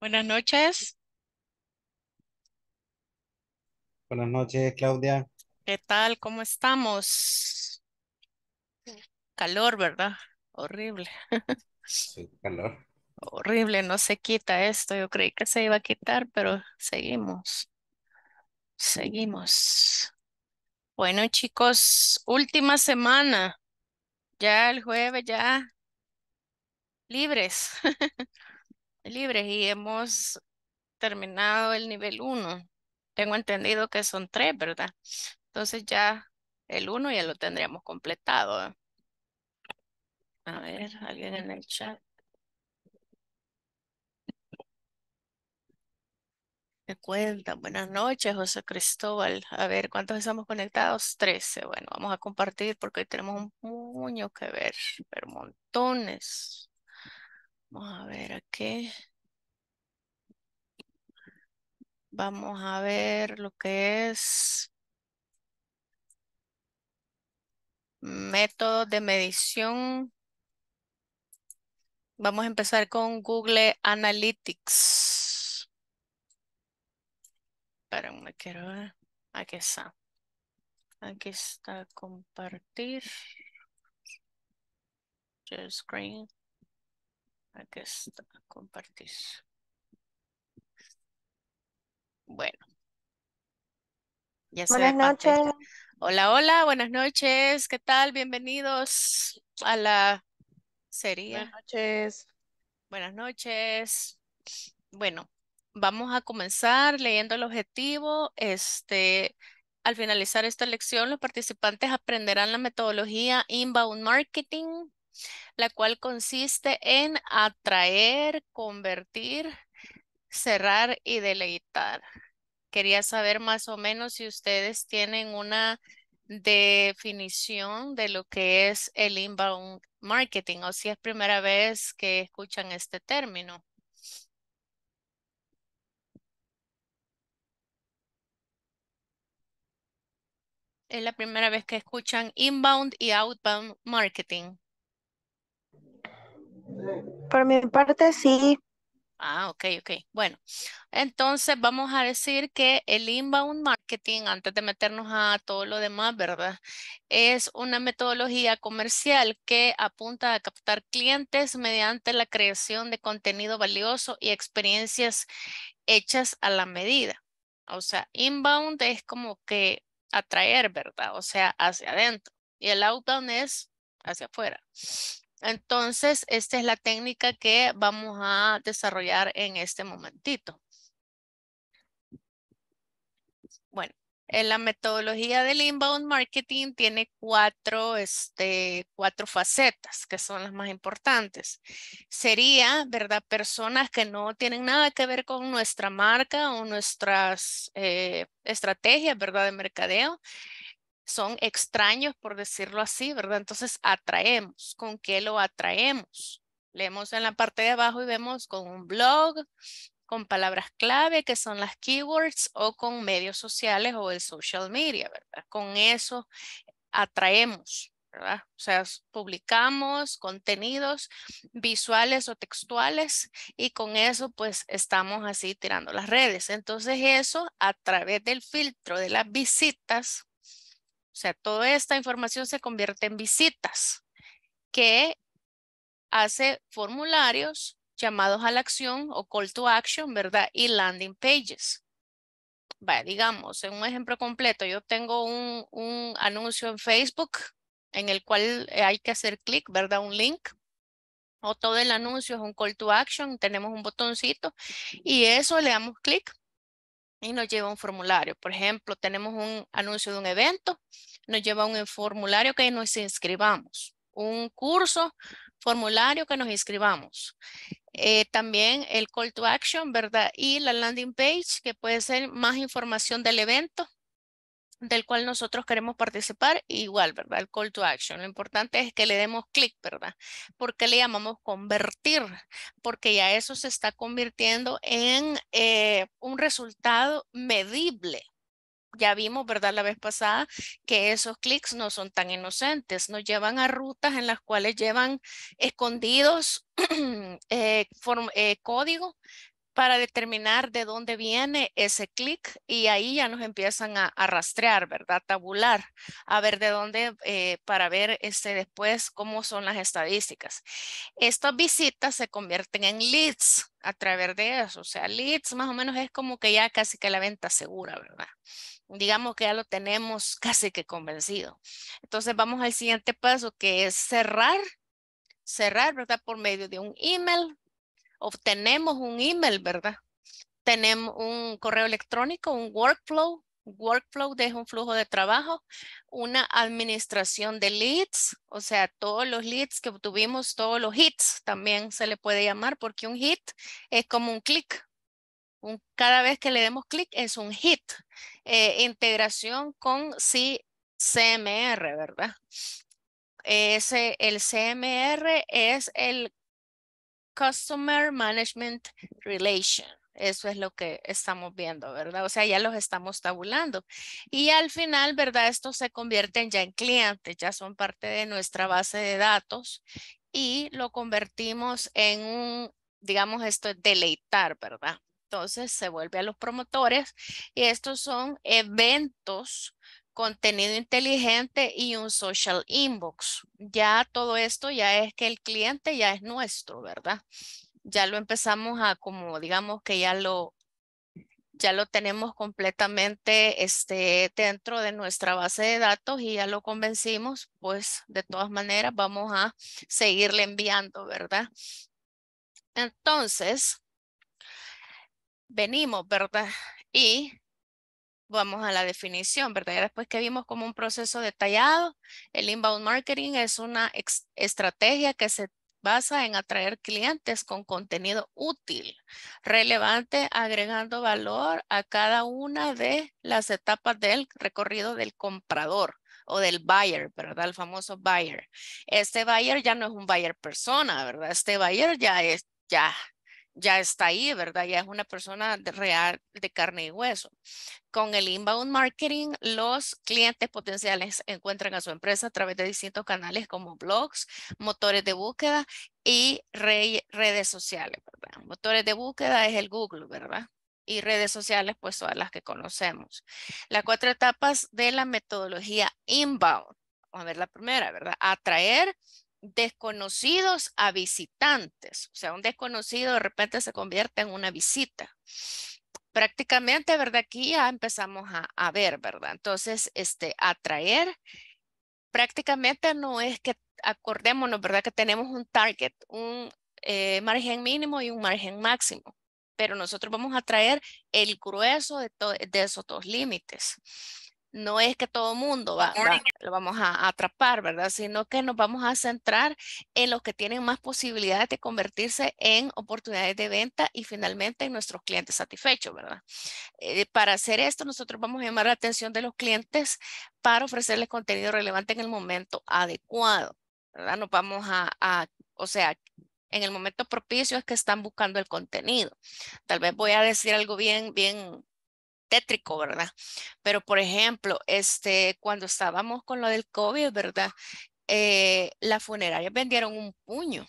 Buenas noches. Buenas noches, Claudia. ¿Qué tal? ¿Cómo estamos? Calor, ¿verdad? Horrible. Sí, calor. Horrible, no se quita esto. Yo creí que se iba a quitar, pero seguimos. Seguimos. Bueno, chicos, última semana. Ya el jueves, ya libres. libres y hemos terminado el nivel 1. Tengo entendido que son tres, ¿verdad? Entonces ya el 1 ya lo tendríamos completado. A ver, alguien en el chat. Me cuenta? buenas noches, José Cristóbal. A ver, ¿cuántos estamos conectados? Trece. Bueno, vamos a compartir porque hoy tenemos un puño que ver, pero montones. Vamos a ver aquí. Vamos a ver lo que es método de medición. Vamos a empezar con Google Analytics. me quiero ver. Aquí está. Aquí está compartir. Share screen. Aquí está, compartir. Bueno. buenas noches. Hola, hola, buenas noches. ¿Qué tal? Bienvenidos a la serie. Buenas noches. Buenas noches. Bueno, vamos a comenzar leyendo el objetivo. Este, al finalizar esta lección, los participantes aprenderán la metodología Inbound Marketing la cual consiste en atraer, convertir, cerrar y deleitar. Quería saber más o menos si ustedes tienen una definición de lo que es el inbound marketing o si es primera vez que escuchan este término. Es la primera vez que escuchan inbound y outbound marketing. Por mi parte, sí. Ah, ok, ok. Bueno, entonces vamos a decir que el inbound marketing, antes de meternos a todo lo demás, ¿verdad? Es una metodología comercial que apunta a captar clientes mediante la creación de contenido valioso y experiencias hechas a la medida. O sea, inbound es como que atraer, ¿verdad? O sea, hacia adentro. Y el outbound es hacia afuera. Entonces, esta es la técnica que vamos a desarrollar en este momentito. Bueno, en la metodología del inbound marketing tiene cuatro, este, cuatro facetas que son las más importantes. Sería, ¿verdad? Personas que no tienen nada que ver con nuestra marca o nuestras eh, estrategias, ¿verdad? De mercadeo son extraños, por decirlo así, ¿verdad? Entonces atraemos. ¿Con qué lo atraemos? Leemos en la parte de abajo y vemos con un blog, con palabras clave que son las keywords o con medios sociales o el social media, ¿verdad? Con eso atraemos, ¿verdad? O sea, publicamos contenidos visuales o textuales y con eso pues estamos así tirando las redes. Entonces eso a través del filtro de las visitas o sea, toda esta información se convierte en visitas que hace formularios llamados a la acción o call to action, ¿verdad? Y landing pages. Vaya, digamos, en un ejemplo completo, yo tengo un anuncio en Facebook en el cual hay que hacer clic, ¿verdad? Un link o todo el anuncio es un call to action, tenemos un botoncito y eso le damos clic y nos lleva un formulario. Por ejemplo, tenemos un anuncio de un evento, nos lleva un formulario que nos inscribamos, un curso, formulario que nos inscribamos. Eh, también el call to action, ¿verdad? Y la landing page, que puede ser más información del evento, del cual nosotros queremos participar, igual, ¿verdad? El call to action. Lo importante es que le demos clic, ¿verdad? Porque le llamamos convertir, porque ya eso se está convirtiendo en eh, un resultado medible. Ya vimos, ¿verdad? La vez pasada que esos clics no son tan inocentes, nos llevan a rutas en las cuales llevan escondidos eh, eh, código para determinar de dónde viene ese clic y ahí ya nos empiezan a, rastrear, ¿verdad? Tabular, a ver de dónde, eh, para ver este, después cómo son las estadísticas. Estas visitas se convierten en leads a través de eso, o sea, leads más o menos es como que ya casi que la venta segura, ¿verdad? Digamos que ya lo tenemos casi que convencido. Entonces vamos al siguiente paso que es cerrar cerrar, ¿verdad? Por medio de un email, obtenemos un email, ¿verdad? Tenemos un correo electrónico, un workflow. Workflow es un flujo de trabajo, una administración de leads, o sea, todos los leads que obtuvimos, todos los hits también se le puede llamar, porque un hit es como un clic, cada vez que le demos clic es un hit. Eh, integración con CMR, ¿verdad? Ese, el CMR es el Customer Management Relation. Eso es lo que estamos viendo, ¿verdad? O sea, ya los estamos tabulando. Y al final, ¿verdad? Estos se convierten ya en clientes, ya son parte de nuestra base de datos y lo convertimos en un, digamos, esto es deleitar, ¿verdad? Entonces se vuelve a los promotores y estos son eventos contenido inteligente y un social inbox. Ya todo esto ya es que el cliente ya es nuestro, ¿verdad? Ya lo empezamos a como digamos que ya lo ya lo tenemos completamente este, dentro de nuestra base de datos y ya lo convencimos, pues de todas maneras vamos a seguirle enviando, ¿verdad? Entonces, venimos, ¿verdad? Y vamos a la definición, ¿verdad? Ya después que vimos como un proceso detallado, el inbound marketing es una estrategia que se basa en atraer clientes con contenido útil, relevante, agregando valor a cada una de las etapas del recorrido del comprador o del buyer, ¿verdad? El famoso buyer. Este buyer ya no es un buyer persona, ¿verdad? Este buyer ya es, ya ya está ahí, ¿verdad? Ya es una persona real de carne y hueso. Con el inbound marketing, los clientes potenciales encuentran a su empresa a través de distintos canales como blogs, motores de búsqueda y redes sociales, ¿verdad? Motores de búsqueda es el Google, ¿verdad? Y redes sociales, pues todas las que conocemos. Las cuatro etapas de la metodología inbound. Vamos a ver la primera, ¿verdad? Atraer, desconocidos a visitantes. O sea, un desconocido de repente se convierte en una visita. Prácticamente, ¿verdad? Aquí ya empezamos a, ver, ¿verdad? Entonces, este, atraer prácticamente no es que acordémonos, ¿verdad? Que tenemos un target, un eh, margen mínimo y un margen máximo, pero nosotros vamos a traer el grueso de, de esos dos límites no es que todo mundo lo vamos a atrapar, ¿verdad? Sino que nos vamos a centrar en los que tienen más posibilidades de convertirse en oportunidades de venta y finalmente en nuestros clientes satisfechos, ¿verdad? Eh, para hacer esto, nosotros vamos a llamar la atención de los clientes para ofrecerles contenido relevante en el momento adecuado, ¿verdad? Nos vamos a o sea, en el momento propicio es que están buscando el contenido. Tal vez voy a decir algo bien, bien tétrico, ¿verdad? Pero, por ejemplo, este, cuando estábamos con lo del COVID, ¿verdad? Eh, las funerarias vendieron un puño,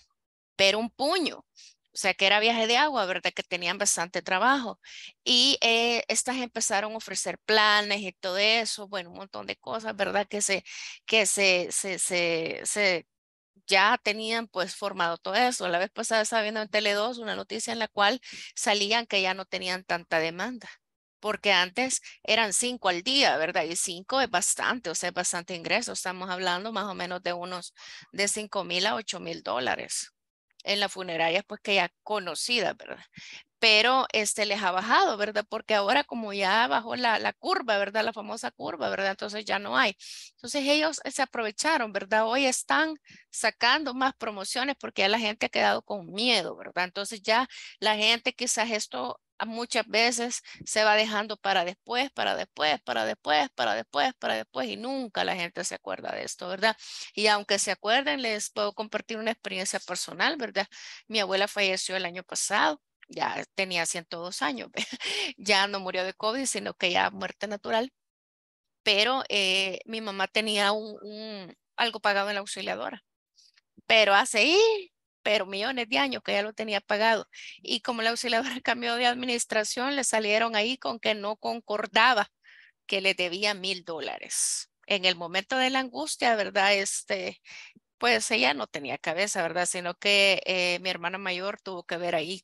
pero un puño. O sea, que era viaje de agua, ¿verdad? Que tenían bastante trabajo. Y eh, estas empezaron a ofrecer planes y todo eso, bueno, un montón de cosas, ¿verdad? Que se, que se, se, se, se ya tenían pues formado todo eso. La vez pasada estaba viendo en Tele2 una noticia en la cual salían que ya no tenían tanta demanda porque antes eran cinco al día, ¿verdad? Y cinco es bastante, o sea, es bastante ingreso. Estamos hablando más o menos de unos de cinco mil a ocho mil dólares en la funerarias, pues que ya conocidas, ¿verdad? pero este les ha bajado, ¿verdad? Porque ahora como ya bajó la, la, curva, ¿verdad? La famosa curva, ¿verdad? Entonces ya no hay. Entonces ellos se aprovecharon, ¿verdad? Hoy están sacando más promociones porque ya la gente ha quedado con miedo, ¿verdad? Entonces ya la gente quizás esto muchas veces se va dejando para después, para después, para después, para después, para después y nunca la gente se acuerda de esto, ¿verdad? Y aunque se acuerden, les puedo compartir una experiencia personal, ¿verdad? Mi abuela falleció el año pasado ya tenía 102 años, ya no murió de COVID, sino que ya muerte natural. Pero eh, mi mamá tenía un, algo pagado en la auxiliadora, pero hace ahí, pero millones de años que ya lo tenía pagado. Y como la auxiliadora cambió de administración, le salieron ahí con que no concordaba que le debía mil dólares. En el momento de la angustia, ¿verdad? Este, pues ella no tenía cabeza, ¿verdad? Sino que eh, mi hermana mayor tuvo que ver ahí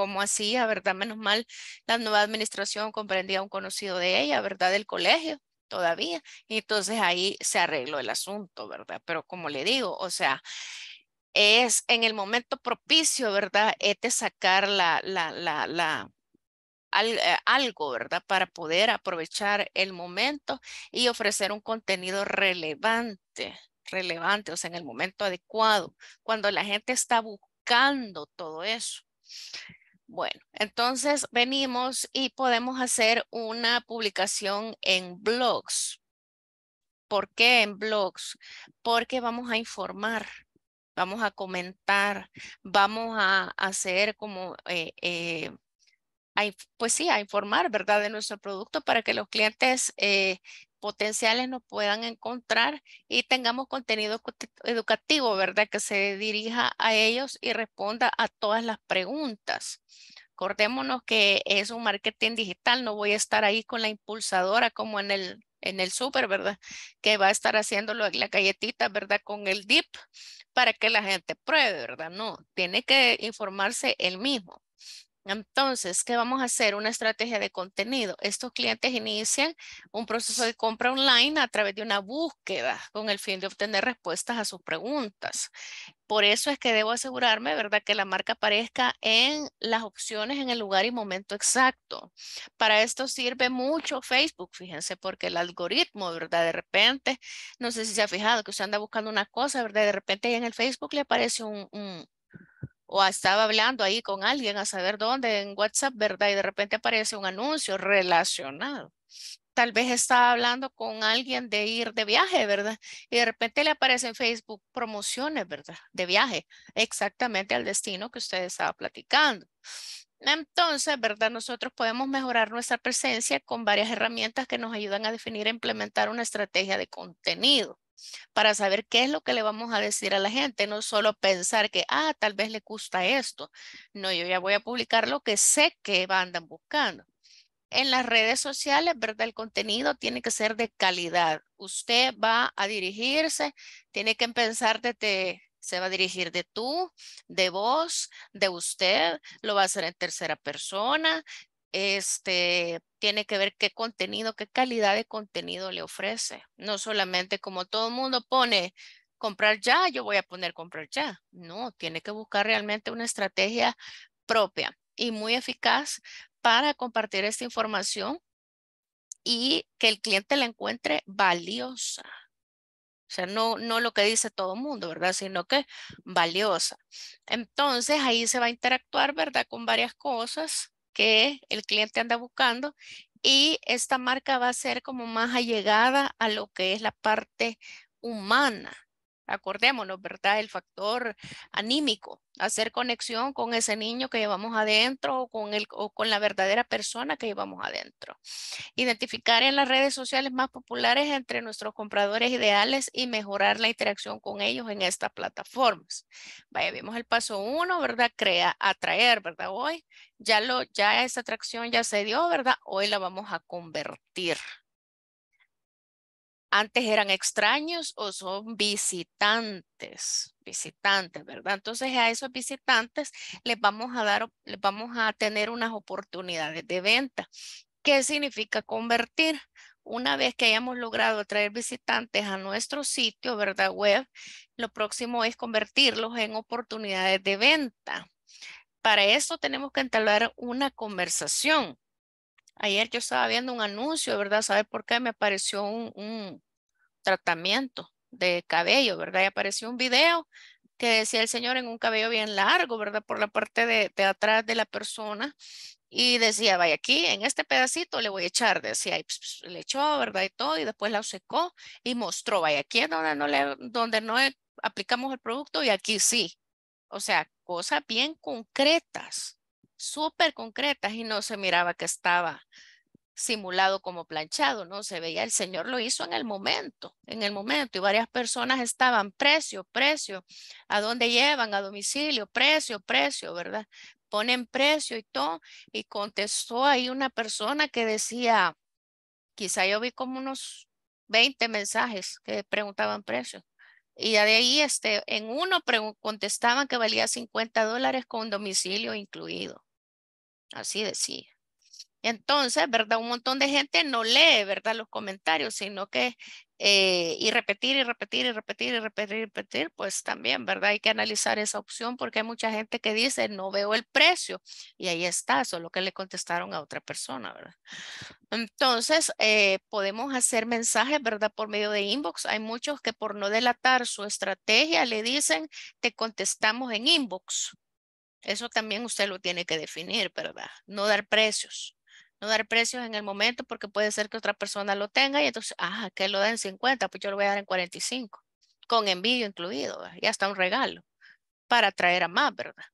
cómo hacía, ¿verdad? Menos mal, la nueva administración comprendía a un conocido de ella, ¿verdad? Del colegio todavía. Y entonces ahí se arregló el asunto, ¿verdad? Pero como le digo, o sea, es en el momento propicio, ¿verdad? Es de sacar la, la, la, la eh, algo, ¿verdad? Para poder aprovechar el momento y ofrecer un contenido relevante, relevante, o sea, en el momento adecuado, cuando la gente está buscando todo eso. Bueno, entonces venimos y podemos hacer una publicación en blogs. ¿Por qué en blogs? Porque vamos a informar, vamos a comentar, vamos a hacer como, eh, eh pues sí, a informar, ¿verdad? De nuestro producto para que los clientes eh, potenciales nos puedan encontrar y tengamos contenido educativo, ¿verdad? Que se dirija a ellos y responda a todas las preguntas. Acordémonos que es un marketing digital, no voy a estar ahí con la impulsadora como en el en el súper, ¿verdad? Que va a estar haciéndolo la galletita, ¿verdad? Con el dip para que la gente pruebe, ¿verdad? No, tiene que informarse él mismo. Entonces, ¿qué vamos a hacer? Una estrategia de contenido. Estos clientes inician un proceso de compra online a través de una búsqueda con el fin de obtener respuestas a sus preguntas. Por eso es que debo asegurarme, ¿verdad?, que la marca aparezca en las opciones en el lugar y momento exacto. Para esto sirve mucho Facebook, fíjense, porque el algoritmo, ¿verdad?, de repente, no sé si se ha fijado que usted anda buscando una cosa, ¿verdad?, de repente ahí en el Facebook le aparece un, un o estaba hablando ahí con alguien a saber dónde en WhatsApp, ¿verdad? Y de repente aparece un anuncio relacionado. Tal vez estaba hablando con alguien de ir de viaje, ¿verdad? Y de repente le aparece en Facebook promociones, ¿verdad? De viaje, exactamente al destino que usted estaba platicando. Entonces, ¿verdad? Nosotros podemos mejorar nuestra presencia con varias herramientas que nos ayudan a definir e implementar una estrategia de contenido para saber qué es lo que le vamos a decir a la gente, no solo pensar que, ah, tal vez le gusta esto. No, yo ya voy a publicar lo que sé que andan buscando. En las redes sociales, ¿verdad? El contenido tiene que ser de calidad. Usted va a dirigirse, tiene que pensar desde se va a dirigir de tú, de vos, de usted, lo va a hacer en tercera persona, este, tiene que ver qué contenido, qué calidad de contenido le ofrece. No solamente como todo el mundo pone comprar ya, yo voy a poner comprar ya. No, tiene que buscar realmente una estrategia propia y muy eficaz para compartir esta información y que el cliente la encuentre valiosa. O sea, no, no lo que dice todo el mundo, ¿verdad? Sino que valiosa. Entonces, ahí se va a interactuar, ¿verdad? Con varias cosas que el cliente anda buscando y esta marca va a ser como más allegada a lo que es la parte humana acordémonos, ¿verdad? El factor anímico, hacer conexión con ese niño que llevamos adentro o con, el, o con la verdadera persona que llevamos adentro. Identificar en las redes sociales más populares entre nuestros compradores ideales y mejorar la interacción con ellos en estas plataformas. Vaya, vimos el paso uno, ¿verdad? Crea, atraer, ¿verdad? Hoy ya, lo, ya esa atracción ya se dio, ¿verdad? Hoy la vamos a convertir antes eran extraños o son visitantes, visitantes, ¿verdad? Entonces a esos visitantes les vamos a dar, les vamos a tener unas oportunidades de venta. ¿Qué significa convertir? Una vez que hayamos logrado atraer visitantes a nuestro sitio, ¿verdad? Web, lo próximo es convertirlos en oportunidades de venta. Para eso tenemos que entablar una conversación Ayer yo estaba viendo un anuncio, ¿verdad? ¿Sabe por qué? Me apareció un, tratamiento de cabello, ¿verdad? Y apareció un video que decía el señor en un cabello bien largo, ¿verdad? Por la parte de, atrás de la persona. Y decía, vaya aquí, en este pedacito le voy a echar, decía, pues, pues, le echó, ¿verdad? Y todo, y después la secó y mostró, vaya aquí es donde no, le, donde no aplicamos el producto y aquí sí. O sea, cosas bien concretas súper concretas y no se miraba que estaba simulado como planchado, ¿no? Se veía, el Señor lo hizo en el momento, en el momento, y varias personas estaban, precio, precio, a dónde llevan, a domicilio, precio, precio, ¿verdad? Ponen precio y todo, y contestó ahí una persona que decía, quizá yo vi como unos 20 mensajes que preguntaban precio, y de ahí, este, en uno contestaban que valía 50 dólares con domicilio incluido. Así decía. Entonces, ¿verdad? Un montón de gente no lee, ¿verdad? Los comentarios, sino que eh, y repetir y repetir y repetir y repetir y repetir, pues también, ¿verdad? Hay que analizar esa opción porque hay mucha gente que dice, no veo el precio y ahí está, solo que le contestaron a otra persona, ¿verdad? Entonces, eh, podemos hacer mensajes, ¿verdad? Por medio de inbox. Hay muchos que por no delatar su estrategia le dicen, te contestamos en inbox. Eso también usted lo tiene que definir, ¿verdad? No dar precios. No dar precios en el momento porque puede ser que otra persona lo tenga y entonces, ah, que lo den 50, pues yo lo voy a dar en 45, con envío incluido, ya está un regalo para atraer a más, ¿verdad?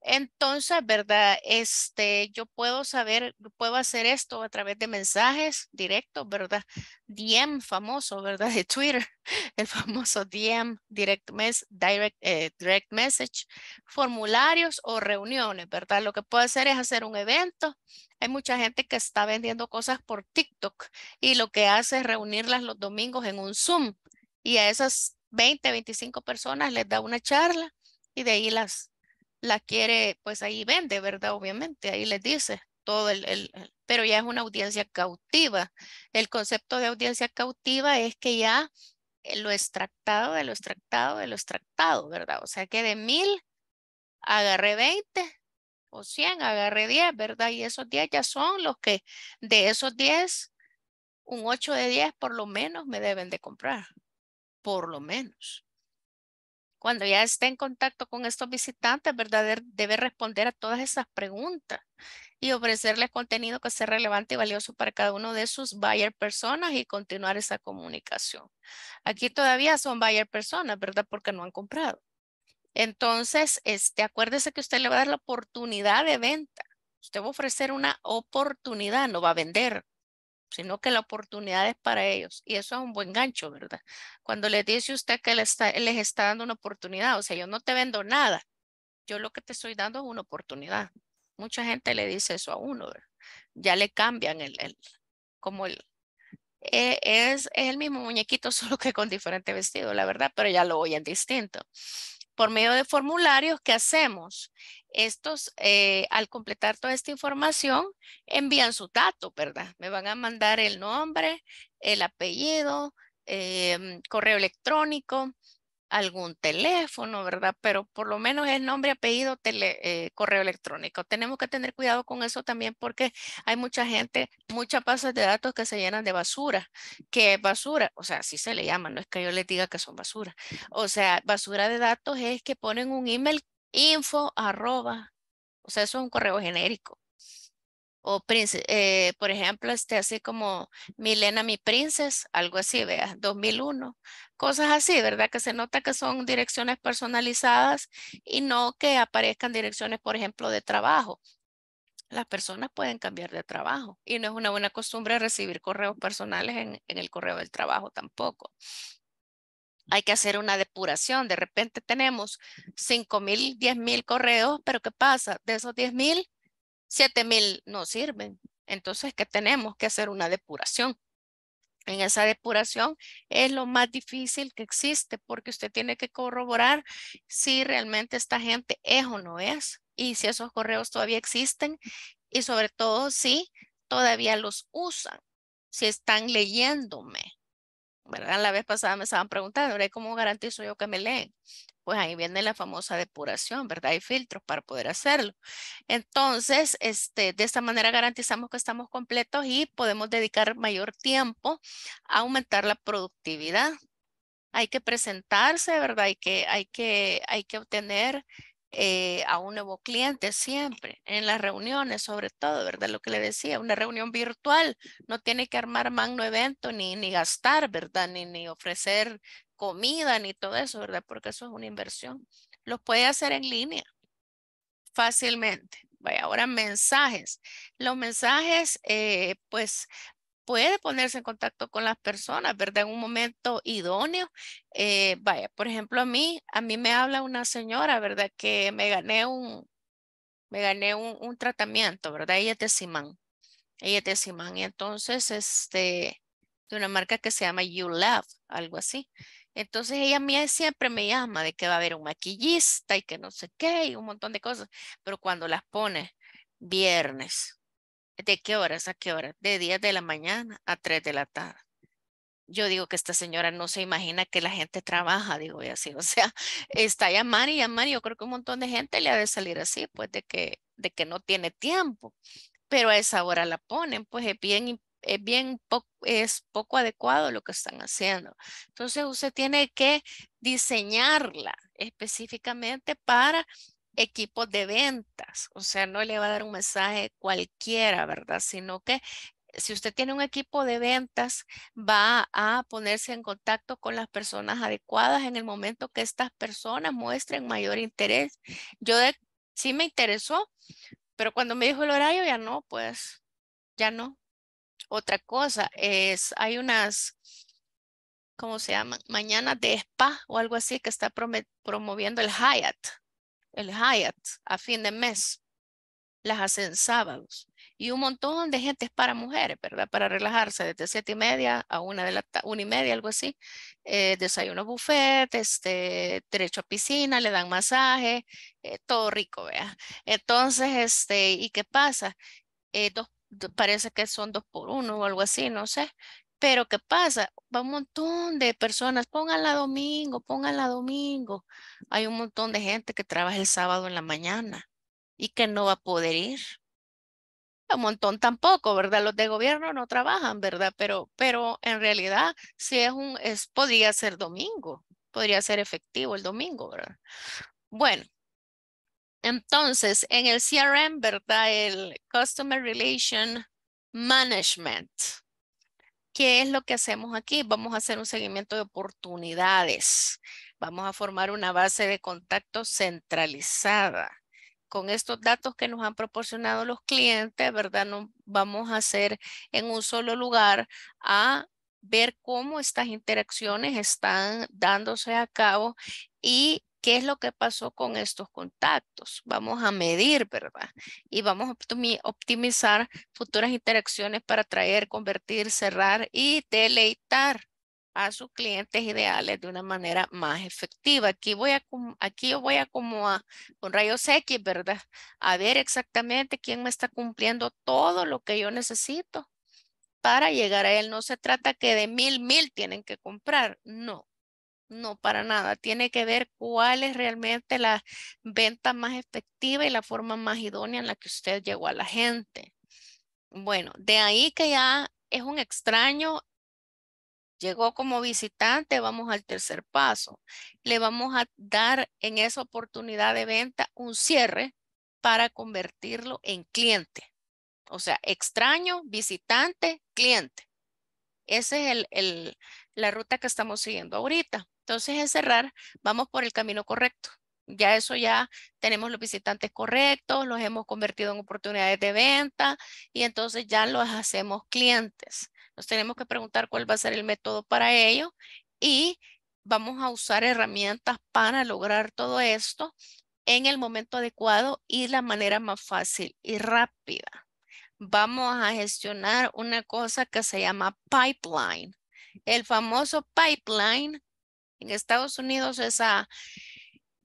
Entonces, ¿verdad? Este, yo puedo saber, puedo hacer esto a través de mensajes directos, ¿verdad? DM famoso, ¿verdad? De Twitter, el famoso DM, direct, direct, eh, direct message, formularios o reuniones, ¿verdad? Lo que puedo hacer es hacer un evento. Hay mucha gente que está vendiendo cosas por TikTok y lo que hace es reunirlas los domingos en un Zoom y a esas 20, 25 personas les da una charla y de ahí las la quiere, pues ahí vende, ¿verdad? Obviamente, ahí les dice todo el, pero ya es una audiencia cautiva. El concepto de audiencia cautiva es que ya eh, lo extractado, de lo extractado, de lo extractado, ¿verdad? O sea que de mil agarré veinte o cien agarré diez ¿verdad? Y esos 10 ya son los que de esos 10, un 8 de 10 por lo menos me deben de comprar, por lo menos cuando ya esté en contacto con estos visitantes, ¿verdad? Debe responder a todas esas preguntas y ofrecerles contenido que sea relevante y valioso para cada uno de sus buyer personas y continuar esa comunicación. Aquí todavía son buyer personas, ¿verdad? Porque no han comprado. Entonces, este, acuérdese que usted le va a dar la oportunidad de venta. Usted va a ofrecer una oportunidad, no va a vender sino que la oportunidad es para ellos. Y eso es un buen gancho, ¿verdad? Cuando le dice usted que les está, les está dando una oportunidad, o sea, yo no te vendo nada, yo lo que te estoy dando es una oportunidad. Mucha gente le dice eso a uno, ya le cambian el, el como el, eh, es, es, el mismo muñequito, solo que con diferente vestido, la verdad, pero ya lo oyen distinto. Por medio de formularios, ¿qué hacemos? estos eh, al completar toda esta información envían su dato, ¿verdad? Me van a mandar el nombre, el apellido, em, correo electrónico, algún teléfono, ¿verdad? Pero por lo menos el nombre, apellido, eh, correo electrónico. Tenemos que tener cuidado con eso también porque hay mucha gente, muchas bases de datos que se llenan de basura. ¿Qué es basura? O sea, así se le llama, no es que yo les diga que son basura. O sea, basura de datos es que ponen un email info arroba, o sea, eso es un correo genérico. O, eh, por ejemplo, este así como Milena mi princes algo así, vea, 2001. Cosas así, ¿verdad? Que se nota que son direcciones personalizadas y no que aparezcan direcciones, por ejemplo, de trabajo. Las personas pueden cambiar de trabajo y no es una buena costumbre recibir correos personales en, en el correo del trabajo tampoco hay que hacer una depuración. De repente tenemos 5.000, mil, mil correos, pero ¿qué pasa? De esos 10.000, mil, mil no sirven. Entonces, ¿qué tenemos que hacer una depuración. En esa depuración es lo más difícil que existe porque usted tiene que corroborar si realmente esta gente es o no es y si esos correos todavía existen y sobre todo si todavía los usan, si están leyéndome, ¿verdad? La vez pasada me estaban preguntando, ¿cómo garantizo yo que me leen? Pues ahí viene la famosa depuración, ¿verdad? Hay filtros para poder hacerlo. Entonces, este, de esta manera garantizamos que estamos completos y podemos dedicar mayor tiempo a aumentar la productividad. Hay que presentarse, ¿verdad? Hay que, hay que, hay que obtener eh, a un nuevo cliente siempre, en las reuniones sobre todo, ¿verdad? Lo que le decía, una reunión virtual, no tiene que armar magno evento ni, ni gastar, ¿verdad? Ni, ni ofrecer comida ni todo eso, ¿verdad? Porque eso es una inversión. los puede hacer en línea fácilmente. Vaya, ahora mensajes. Los mensajes, eh, pues puede ponerse en contacto con las personas, ¿verdad? En un momento idóneo. Eh, vaya, por ejemplo, a mí, a mí me habla una señora, ¿verdad? Que me gané un, gané un, tratamiento, ¿verdad? Ella es de Simán. Ella es de Simán. Y entonces, este, de una marca que se llama You Love, algo así. Entonces ella mía siempre me llama de que va a haber un maquillista y que no sé qué y un montón de cosas, pero cuando las pone viernes, ¿De qué horas a qué hora? De 10 de la mañana a 3 de la tarde. Yo digo que esta señora no se imagina que la gente trabaja, digo yo así. O sea, está llamando y llamar. yo creo que un montón de gente le ha de salir así, pues de que, de que no tiene tiempo. Pero a esa hora la ponen, pues es bien, es bien poco, es poco adecuado lo que están haciendo. Entonces usted tiene que diseñarla específicamente para equipos de ventas, o sea, no le va a dar un mensaje cualquiera, ¿verdad? Sino que si usted tiene un equipo de ventas, va a ponerse en contacto con las personas adecuadas en el momento que estas personas muestren mayor interés. Yo sí me interesó, pero cuando me dijo el horario, ya no, pues ya no. Otra cosa es, hay unas, ¿cómo se llaman? Mañanas de spa o algo así que está promoviendo el Hyatt el Hyatt a fin de mes. Las hacen sábados. Y un montón de gente es para mujeres, ¿verdad? Para relajarse desde siete y media a una de la una y media, algo así. Eh, desayuno buffet, este, derecho a piscina, le dan masaje, eh, todo rico, vea. Entonces, este, ¿y qué pasa? Eh, parece que son dos por uno o algo así, no sé. Pero ¿qué pasa? Va un montón de personas, pónganla domingo, pónganla domingo. Hay un montón de gente que trabaja el sábado en la mañana y que no va a poder ir. Un montón tampoco, ¿verdad? Los de gobierno no trabajan, ¿verdad? Pero, pero en realidad, si es un, es, podría ser domingo, podría ser efectivo el domingo, ¿verdad? Bueno, entonces en el CRM, ¿verdad? El Customer Relation Management. ¿Qué es lo que hacemos aquí? Vamos a hacer un seguimiento de oportunidades. Vamos a formar una base de contacto centralizada. Con estos datos que nos han proporcionado los clientes, ¿verdad? No vamos a hacer en un solo lugar a ver cómo estas interacciones están dándose a cabo y qué es lo que pasó con estos contactos. Vamos a medir, ¿verdad? Y vamos a optimizar futuras interacciones para atraer, convertir, cerrar y deleitar a sus clientes ideales de una manera más efectiva. Aquí voy a, aquí yo voy a como a, con rayos X, ¿verdad? A ver exactamente quién me está cumpliendo todo lo que yo necesito para llegar a él. No se trata que de mil, mil tienen que comprar, no. No, para nada. Tiene que ver cuál es realmente la venta más efectiva y la forma más idónea en la que usted llegó a la gente. Bueno, de ahí que ya es un extraño, llegó como visitante, vamos al tercer paso. Le vamos a dar en esa oportunidad de venta un cierre para convertirlo en cliente. O sea, extraño, visitante, cliente. Esa es el, la ruta que estamos siguiendo ahorita. Entonces, en cerrar, vamos por el camino correcto. Ya eso ya tenemos los visitantes correctos, los hemos convertido en oportunidades de venta y entonces ya los hacemos clientes. Nos tenemos que preguntar cuál va a ser el método para ello y vamos a usar herramientas para lograr todo esto en el momento adecuado y la manera más fácil y rápida. Vamos a gestionar una cosa que se llama pipeline. El famoso pipeline en Estados Unidos esa,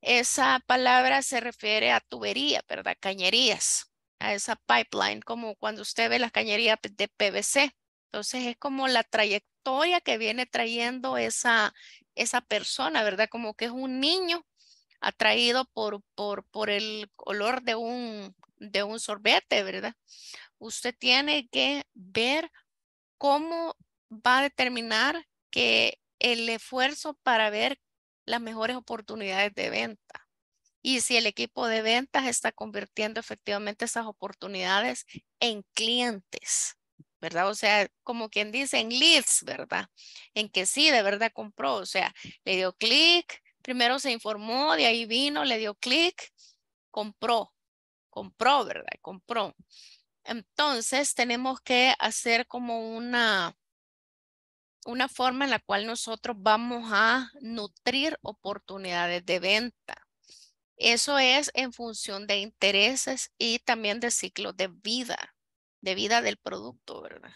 esa palabra se refiere a tubería, ¿verdad? Cañerías, a esa pipeline, como cuando usted ve las cañerías de PVC. Entonces es como la trayectoria que viene trayendo esa, esa persona, ¿verdad? Como que es un niño atraído por, por, por el olor de un, de un sorbete, ¿verdad? Usted tiene que ver cómo va a determinar que el esfuerzo para ver las mejores oportunidades de venta. Y si el equipo de ventas está convirtiendo efectivamente esas oportunidades en clientes, ¿verdad? O sea, como quien dice, en leads, ¿verdad? En que sí, de verdad compró, o sea, le dio clic, primero se informó, de ahí vino, le dio clic, compró, compró, ¿verdad? Compró. Entonces tenemos que hacer como una, una forma en la cual nosotros vamos a nutrir oportunidades de venta. Eso es en función de intereses y también de ciclo de vida, de vida del producto, ¿verdad?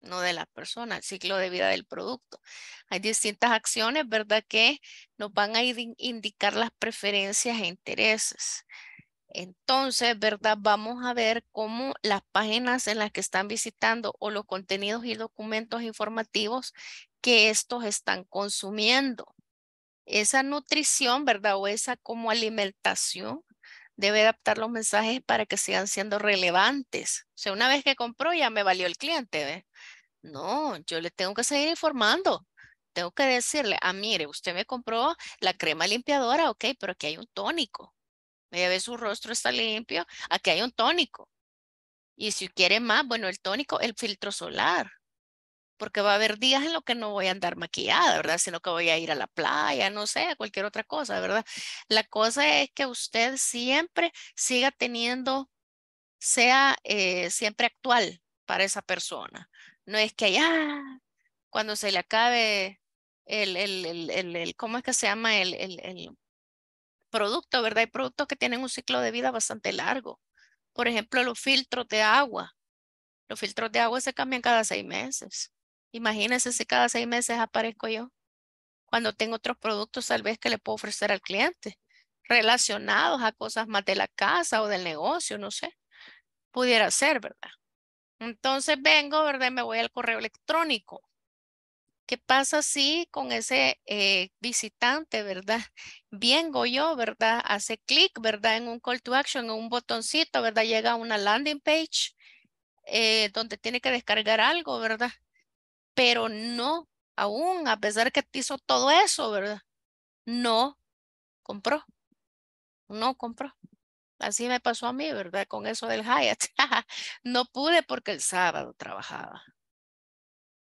No de la persona, ciclo de vida del producto. Hay distintas acciones, ¿verdad? Que nos van a indicar las preferencias e intereses. Entonces, ¿verdad? Vamos a ver cómo las páginas en las que están visitando o los contenidos y documentos informativos que estos están consumiendo. Esa nutrición, ¿verdad? O esa como alimentación debe adaptar los mensajes para que sigan siendo relevantes. O sea, una vez que compró ya me valió el cliente, ¿ve? No, yo le tengo que seguir informando tengo que decirle, ah, mire, usted me compró la crema limpiadora, ok, pero aquí hay un tónico su rostro está limpio. Aquí hay un tónico. Y si quiere más, bueno, el tónico, el filtro solar. Porque va a haber días en los que no voy a andar maquillada, ¿verdad? Sino que voy a ir a la playa, no sé, a cualquier otra cosa, ¿verdad? La cosa es que usted siempre siga teniendo, sea eh, siempre actual para esa persona. No es que ya, ah, cuando se le acabe el, el, el, el, ¿cómo es que se llama? el, productos, ¿verdad? Hay productos que tienen un ciclo de vida bastante largo. Por ejemplo, los filtros de agua. Los filtros de agua se cambian cada seis meses. Imagínense si cada seis meses aparezco yo cuando tengo otros productos tal vez que le puedo ofrecer al cliente relacionados a cosas más de la casa o del negocio, no sé. Pudiera ser, ¿verdad? Entonces vengo, ¿verdad? Me voy al correo electrónico. ¿Qué pasa si con ese eh, visitante, verdad? Vengo yo, ¿verdad? Hace clic, ¿verdad? En un call to action, en un botoncito, ¿verdad? Llega a una landing page eh, donde tiene que descargar algo, ¿verdad? Pero no, aún, a pesar que hizo todo eso, ¿verdad? No compró. No compró. Así me pasó a mí, ¿verdad? Con eso del Hyatt. no pude porque el sábado trabajaba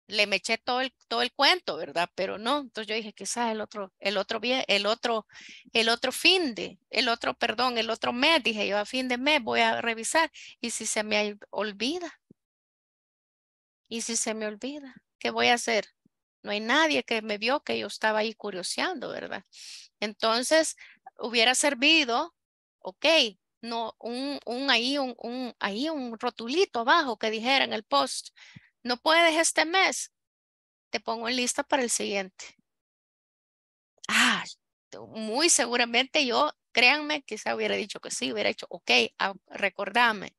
le me eché todo el, todo el cuento, ¿verdad? Pero no, entonces yo dije, quizás el otro, el otro, el otro, el otro fin de, el otro, perdón, el otro mes, dije yo, a fin de mes voy a revisar. Y si se me olvida, y si se me olvida, ¿qué voy a hacer? No hay nadie que me vio que yo estaba ahí curioseando, ¿verdad? Entonces, hubiera servido, ok, no, un, un ahí, un, un, ahí un rotulito abajo que dijera en el post, no puedes este mes. Te pongo en lista para el siguiente. Ah, muy seguramente yo, créanme, quizá hubiera dicho que sí, hubiera dicho, ok, ah, recordame,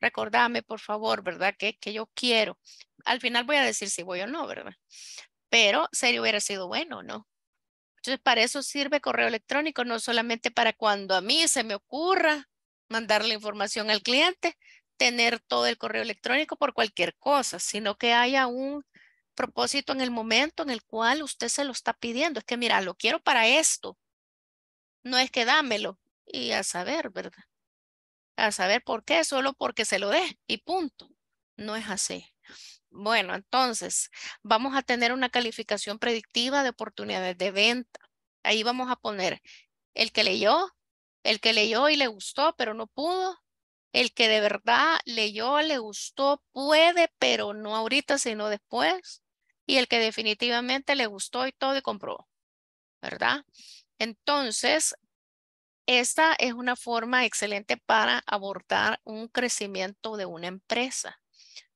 recordame por favor, ¿verdad? Que, que yo quiero. Al final voy a decir si voy o no, ¿verdad? Pero serio hubiera sido bueno, ¿no? Entonces, para eso sirve correo electrónico, no solamente para cuando a mí se me ocurra mandar la información al cliente, tener todo el correo electrónico por cualquier cosa, sino que haya un propósito en el momento en el cual usted se lo está pidiendo. Es que, mira, lo quiero para esto. No es que dámelo. Y a saber, ¿verdad? A saber por qué, solo porque se lo dé y punto. No es así. Bueno, entonces vamos a tener una calificación predictiva de oportunidades de venta. Ahí vamos a poner el que leyó, el que leyó y le gustó, pero no pudo, el que de verdad leyó, le gustó, puede, pero no ahorita, sino después. Y el que definitivamente le gustó y todo y compró, ¿verdad? Entonces, esta es una forma excelente para abordar un crecimiento de una empresa.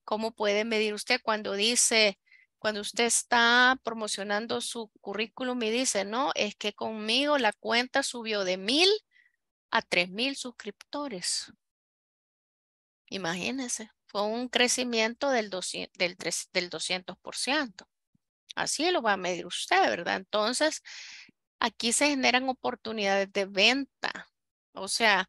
¿Cómo puede medir usted cuando dice, cuando usted está promocionando su currículum y dice, no, es que conmigo la cuenta subió de mil a tres mil suscriptores. Imagínense, fue un crecimiento del 200%. Así lo va a medir usted, ¿verdad? Entonces, aquí se generan oportunidades de venta. O sea,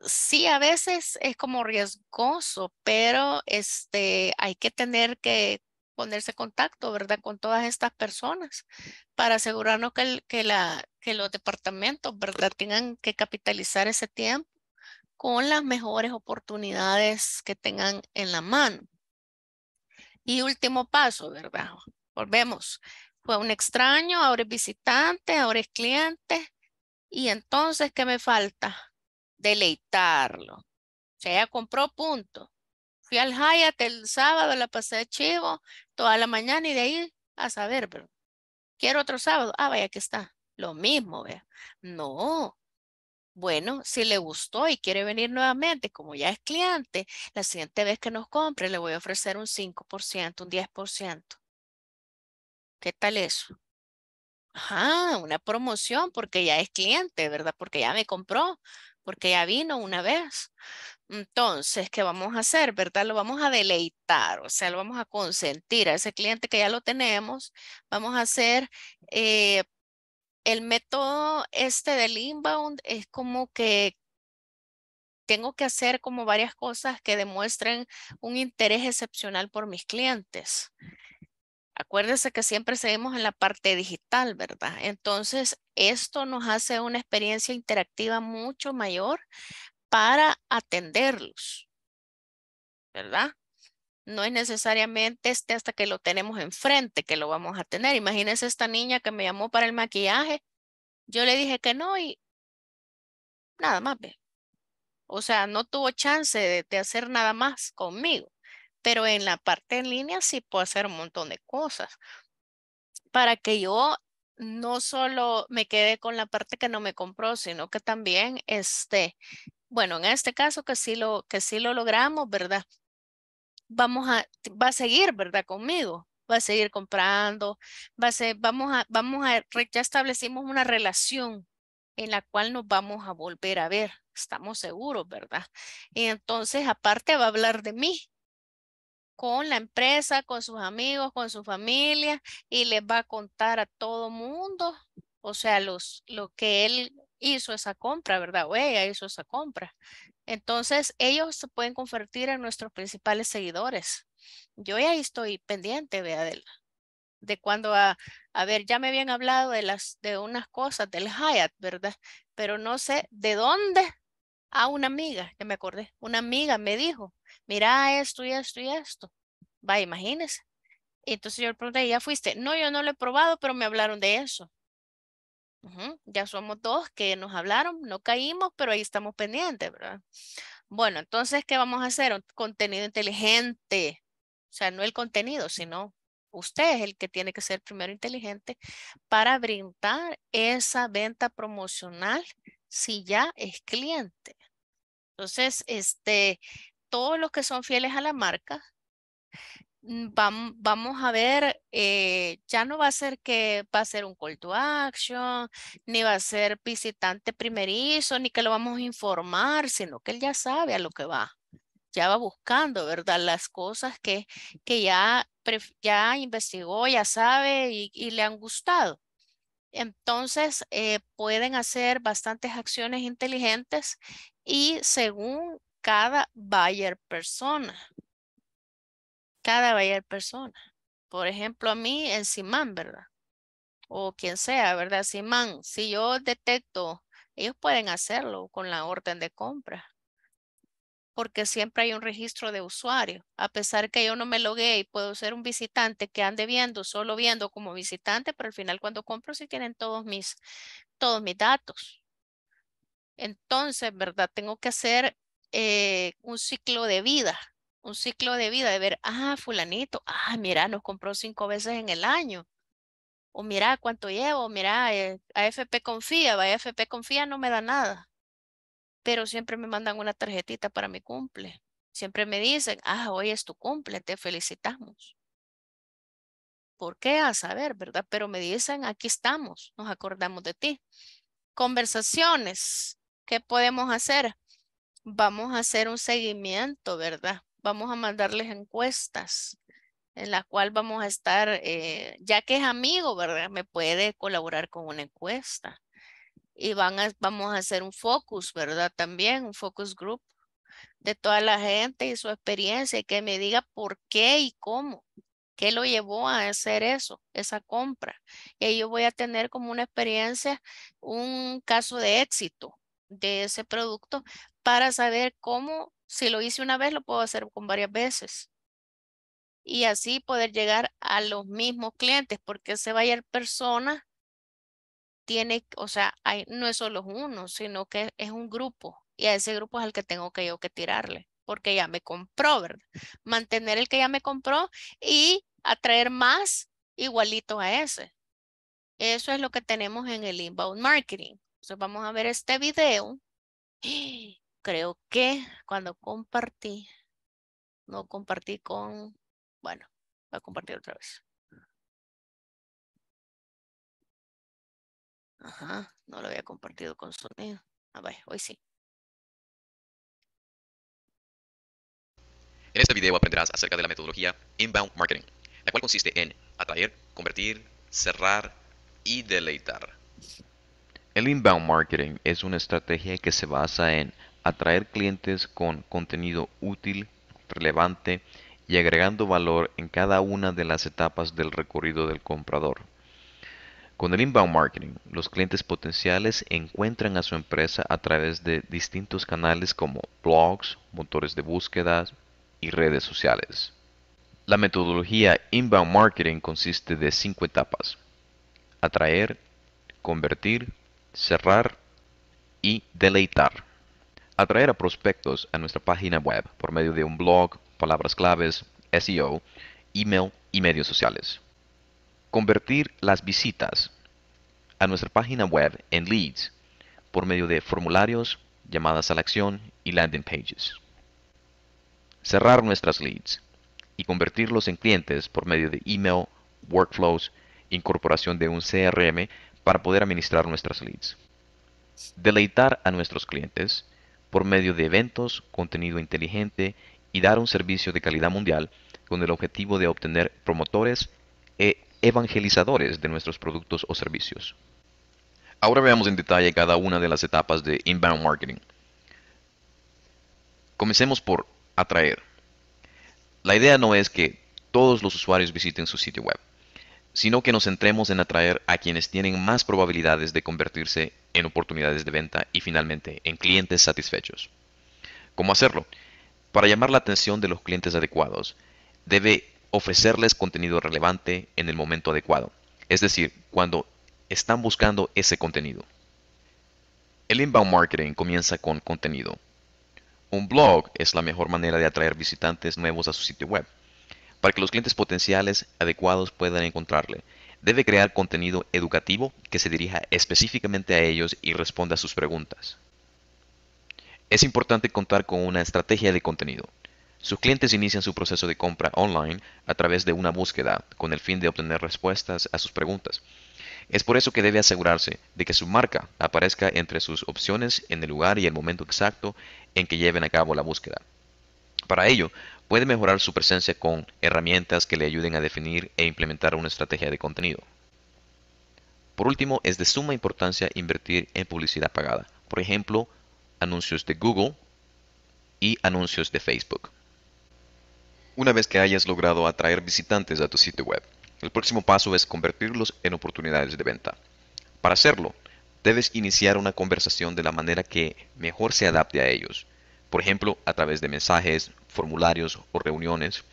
sí, a veces es como riesgoso, pero este, hay que tener que ponerse en contacto, ¿verdad? Con todas estas personas para asegurarnos que, que, la, que los departamentos, ¿verdad? Tengan que capitalizar ese tiempo con las mejores oportunidades que tengan en la mano. Y último paso, ¿verdad? Volvemos. Fue un extraño, ahora es visitante, ahora es cliente. Y entonces, ¿qué me falta? Deleitarlo. sea, ya compró, punto. Fui al Hyatt el sábado, la pasé de chivo toda la mañana y de ahí a saber, verdad quiero otro sábado. Ah, vaya, que está. Lo mismo, vea. No, bueno, si le gustó y quiere venir nuevamente, como ya es cliente, la siguiente vez que nos compre le voy a ofrecer un 5%, un 10%. ¿Qué tal eso? Ajá, una promoción porque ya es cliente, ¿verdad? Porque ya me compró, porque ya vino una vez. Entonces, ¿qué vamos a hacer, verdad? Lo vamos a deleitar, o sea, lo vamos a consentir a ese cliente que ya lo tenemos. Vamos a hacer eh, el método este del inbound es como que tengo que hacer como varias cosas que demuestren un interés excepcional por mis clientes. Acuérdense que siempre seguimos en la parte digital, ¿verdad? Entonces, esto nos hace una experiencia interactiva mucho mayor para atenderlos, ¿verdad? no es necesariamente este hasta que lo tenemos enfrente que lo vamos a tener. Imagínense esta niña que me llamó para el maquillaje. Yo le dije que no y nada más. Ve. O sea, no tuvo chance de, hacer nada más conmigo. Pero en la parte en línea sí puedo hacer un montón de cosas. Para que yo no solo me quede con la parte que no me compró, sino que también, este, bueno, en este caso que sí lo, que sí lo logramos, ¿verdad? vamos a, va a seguir, ¿verdad? Conmigo, va a seguir comprando, va a ser, vamos a, vamos a, ya establecimos una relación en la cual nos vamos a volver a ver, estamos seguros, ¿verdad? Y entonces, aparte va a hablar de mí, con la empresa, con sus amigos, con su familia, y les va a contar a todo mundo, o sea, los, lo que él hizo esa compra, ¿verdad? O ella hizo esa compra. Entonces, ellos se pueden convertir en nuestros principales seguidores. Yo ya estoy pendiente, vea, de, de cuando a, ah, a ver, ya me habían hablado de las, de unas cosas del Hyatt, ¿verdad? Pero no sé de dónde a una amiga, que me acordé, una amiga me dijo, mira esto y esto y esto. Va, imagínese. Entonces yo le pregunté, ¿ya fuiste? No, yo no lo he probado, pero me hablaron de eso. Ya somos dos que nos hablaron, no caímos, pero ahí estamos pendientes, ¿verdad? Bueno, entonces, ¿qué vamos a hacer? Un contenido inteligente. O sea, no el contenido, sino usted es el que tiene que ser primero inteligente para brindar esa venta promocional si ya es cliente. Entonces, este, todos los que son fieles a la marca Mm, vamos a ver, eh, ya no va a ser que va a ser un call to action, ni va a ser visitante primerizo, ni que lo vamos a informar, sino que él ya sabe a lo que va. Ya va buscando, ¿verdad? Las cosas que, que ya, ya investigó, ya sabe y, le han gustado. Entonces, eh, pueden hacer bastantes acciones inteligentes y según cada buyer persona cada vaya persona. Por ejemplo, a mí en Simán, ¿verdad? O quien sea, ¿verdad? Simán, si yo detecto, ellos pueden hacerlo con la orden de compra. Porque siempre hay un registro de usuario. A pesar que yo no me logue y puedo ser un visitante que ande viendo, solo viendo como visitante, pero al final cuando compro sí tienen todos mis, todos mis datos. Entonces, ¿verdad? Tengo que hacer eh, un ciclo de vida un ciclo de vida, de ver, ah, fulanito, ah, mira, nos compró cinco veces en el año. O mira cuánto llevo, mira, eh, AFP confía, va AFP confía no me da nada. Pero siempre me mandan una tarjetita para mi cumple. Siempre me dicen, ah, hoy es tu cumple, te felicitamos. ¿Por qué? A saber, ¿verdad? Pero me dicen, aquí estamos, nos acordamos de ti. Conversaciones, ¿qué podemos hacer? Vamos a hacer un seguimiento, ¿verdad? vamos a mandarles encuestas en la cual vamos a estar, eh, ya que es amigo, ¿verdad? Me puede colaborar con una encuesta. Y van vamos a hacer un focus, ¿verdad? También un focus group de toda la gente y su experiencia y que me diga por qué y cómo, qué lo llevó a hacer eso, esa compra. Y yo voy a tener como una experiencia, un caso de éxito de ese producto para saber cómo si lo hice una vez, lo puedo hacer con varias veces. Y así poder llegar a los mismos clientes, porque ese vaya persona, tiene, o sea, no es solo uno, sino que es un grupo. Y a ese grupo es al que tengo que yo que tirarle, porque ya me compró, ¿verdad? Mantener el que ya me compró y atraer más igualito a ese. Eso es lo que tenemos en el inbound marketing. Entonces vamos a ver este video. ¡Ah! creo que cuando compartí, no compartí con, bueno, voy a compartir otra vez. Ajá, no lo había compartido con sonido. ah ver, hoy sí. En este video aprenderás acerca de la metodología Inbound Marketing, la cual consiste en atraer, convertir, cerrar y deleitar. El Inbound Marketing es una estrategia que se basa en atraer clientes con contenido útil, relevante y agregando valor en cada una de las etapas del recorrido del comprador. Con el inbound marketing, los clientes potenciales encuentran a su empresa a través de distintos canales como blogs, motores de búsqueda y redes sociales. La metodología inbound marketing consiste de cinco etapas. Atraer, convertir, cerrar y deleitar atraer a prospectos a nuestra página web por medio de un blog, palabras claves, SEO, email y medios sociales. Convertir las visitas a nuestra página web en leads por medio de formularios, llamadas a la acción y landing pages. Cerrar nuestras leads y convertirlos en clientes por medio de email, workflows, incorporación de un CRM para poder administrar nuestras leads. Deleitar a nuestros clientes por medio de eventos, contenido inteligente y dar un servicio de calidad mundial con el objetivo de obtener promotores e evangelizadores de nuestros productos o servicios. Ahora veamos en detalle cada una de las etapas de inbound marketing. Comencemos por atraer. La idea no es que todos los usuarios visiten su sitio web, sino que nos centremos en atraer a quienes tienen más probabilidades de convertirse en oportunidades de venta y finalmente en clientes satisfechos. ¿Cómo hacerlo? Para llamar la atención de los clientes adecuados, debe ofrecerles contenido relevante en el momento adecuado, es decir, cuando están buscando ese contenido. El inbound marketing comienza con contenido. Un blog es la mejor manera de atraer visitantes nuevos a su sitio web, para que los clientes potenciales adecuados puedan encontrarle Debe crear contenido educativo que se dirija específicamente a ellos y responda a sus preguntas. Es importante contar con una estrategia de contenido. Sus clientes inician su proceso de compra online a través de una búsqueda con el fin de obtener respuestas a sus preguntas. Es por eso que debe asegurarse de que su marca aparezca entre sus opciones en el lugar y el momento exacto en que lleven a cabo la búsqueda. Para ello, Puede mejorar su presencia con herramientas que le ayuden a definir e implementar una estrategia de contenido. Por último, es de suma importancia invertir en publicidad pagada. Por ejemplo, anuncios de Google y anuncios de Facebook. Una vez que hayas logrado atraer visitantes a tu sitio web, el próximo paso es convertirlos en oportunidades de venta. Para hacerlo, debes iniciar una conversación de la manera que mejor se adapte a ellos por ejemplo, a través de mensajes, formularios o reuniones.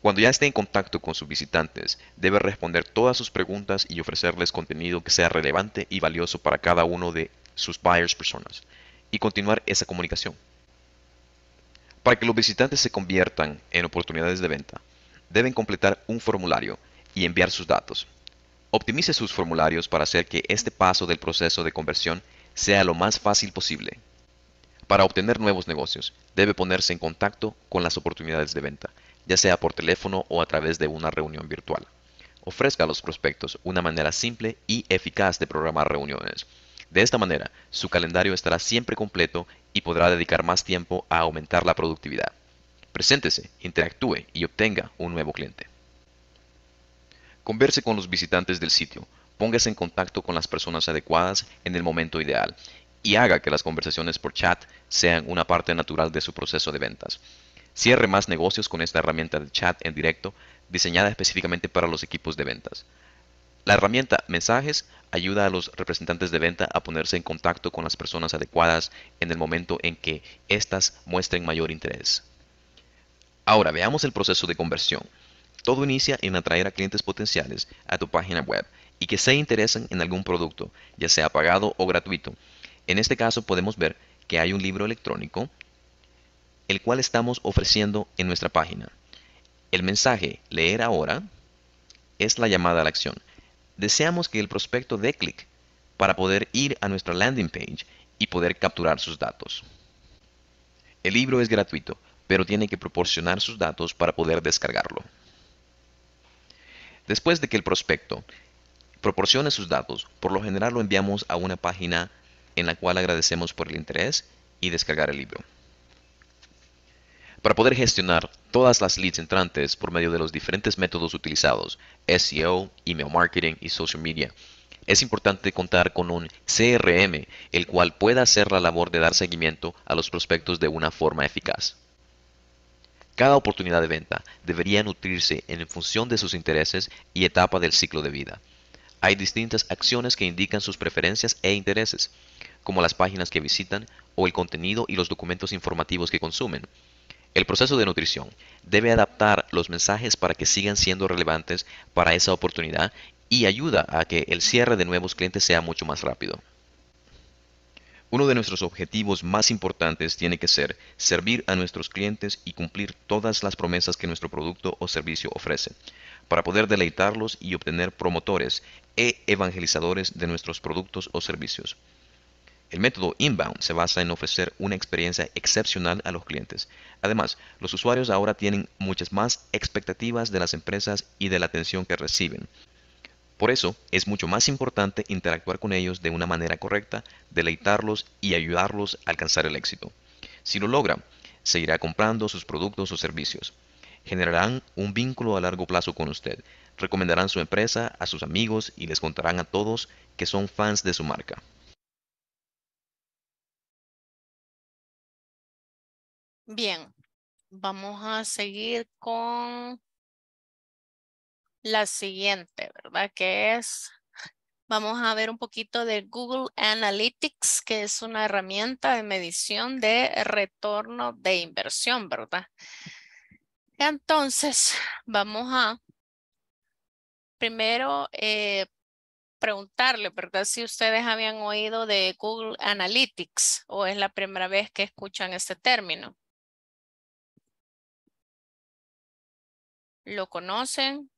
Cuando ya esté en contacto con sus visitantes, debe responder todas sus preguntas y ofrecerles contenido que sea relevante y valioso para cada uno de sus buyers personas y continuar esa comunicación. Para que los visitantes se conviertan en oportunidades de venta, deben completar un formulario y enviar sus datos. Optimice sus formularios para hacer que este paso del proceso de conversión sea lo más fácil posible. Para obtener nuevos negocios, debe ponerse en contacto con las oportunidades de venta, ya sea por teléfono o a través de una reunión virtual. Ofrezca a los prospectos una manera simple y eficaz de programar reuniones. De esta manera, su calendario estará siempre completo y podrá dedicar más tiempo a aumentar la productividad. Preséntese, interactúe y obtenga un nuevo cliente. Converse con los visitantes del sitio, póngase en contacto con las personas adecuadas en el momento ideal y haga que las conversaciones por chat sean una parte natural de su proceso de ventas. Cierre más negocios con esta herramienta de chat en directo diseñada específicamente para los equipos de ventas. La herramienta Mensajes ayuda a los representantes de venta a ponerse en contacto con las personas adecuadas en el momento en que éstas muestren mayor interés. Ahora veamos el proceso de conversión. Todo inicia en atraer a clientes potenciales a tu página web y que se interesen en algún producto, ya sea pagado o gratuito. En este caso podemos ver que hay un libro electrónico, el cual estamos ofreciendo en nuestra página. El mensaje leer ahora es la llamada a la acción. Deseamos que el prospecto dé clic para poder ir a nuestra landing page y poder capturar sus datos. El libro es gratuito, pero tiene que proporcionar sus datos para poder descargarlo. Después de que el prospecto proporcione sus datos, por lo general lo enviamos a una página en la cual agradecemos por el interés y descargar el libro. Para poder gestionar todas las leads entrantes por medio de los diferentes métodos utilizados, SEO, email marketing y social media, es importante contar con un CRM, el cual pueda hacer la labor de dar seguimiento a los prospectos de una forma eficaz. Cada oportunidad de venta debería nutrirse en función de sus intereses y etapa del ciclo de vida. Hay distintas acciones que indican sus preferencias e intereses como las páginas que visitan o el contenido y los documentos informativos que consumen. El proceso de nutrición debe adaptar los mensajes para que sigan siendo relevantes para esa oportunidad y ayuda a que el cierre de nuevos clientes sea mucho más rápido. Uno de nuestros objetivos más importantes tiene que ser servir a nuestros clientes y cumplir todas las promesas que nuestro producto o servicio ofrece, para poder deleitarlos y obtener promotores e evangelizadores de nuestros productos o servicios. El método inbound se basa en ofrecer una experiencia excepcional a los clientes. Además, los usuarios ahora tienen muchas más expectativas de las empresas y de la atención que reciben. Por eso, es mucho más importante interactuar con ellos de una manera correcta, deleitarlos y ayudarlos a alcanzar el éxito. Si lo logra, seguirá comprando sus productos o servicios. Generarán un vínculo a largo plazo con usted, recomendarán su empresa a sus amigos y les contarán a todos que son fans de su marca. Bien, vamos a seguir con la siguiente, ¿verdad? Que es, vamos a ver un poquito de Google Analytics, que es una herramienta de medición de retorno de inversión, ¿verdad? Entonces, vamos a primero eh, preguntarle, ¿verdad? Si ustedes habían oído de Google Analytics o es la primera vez que escuchan este término. lo conocen,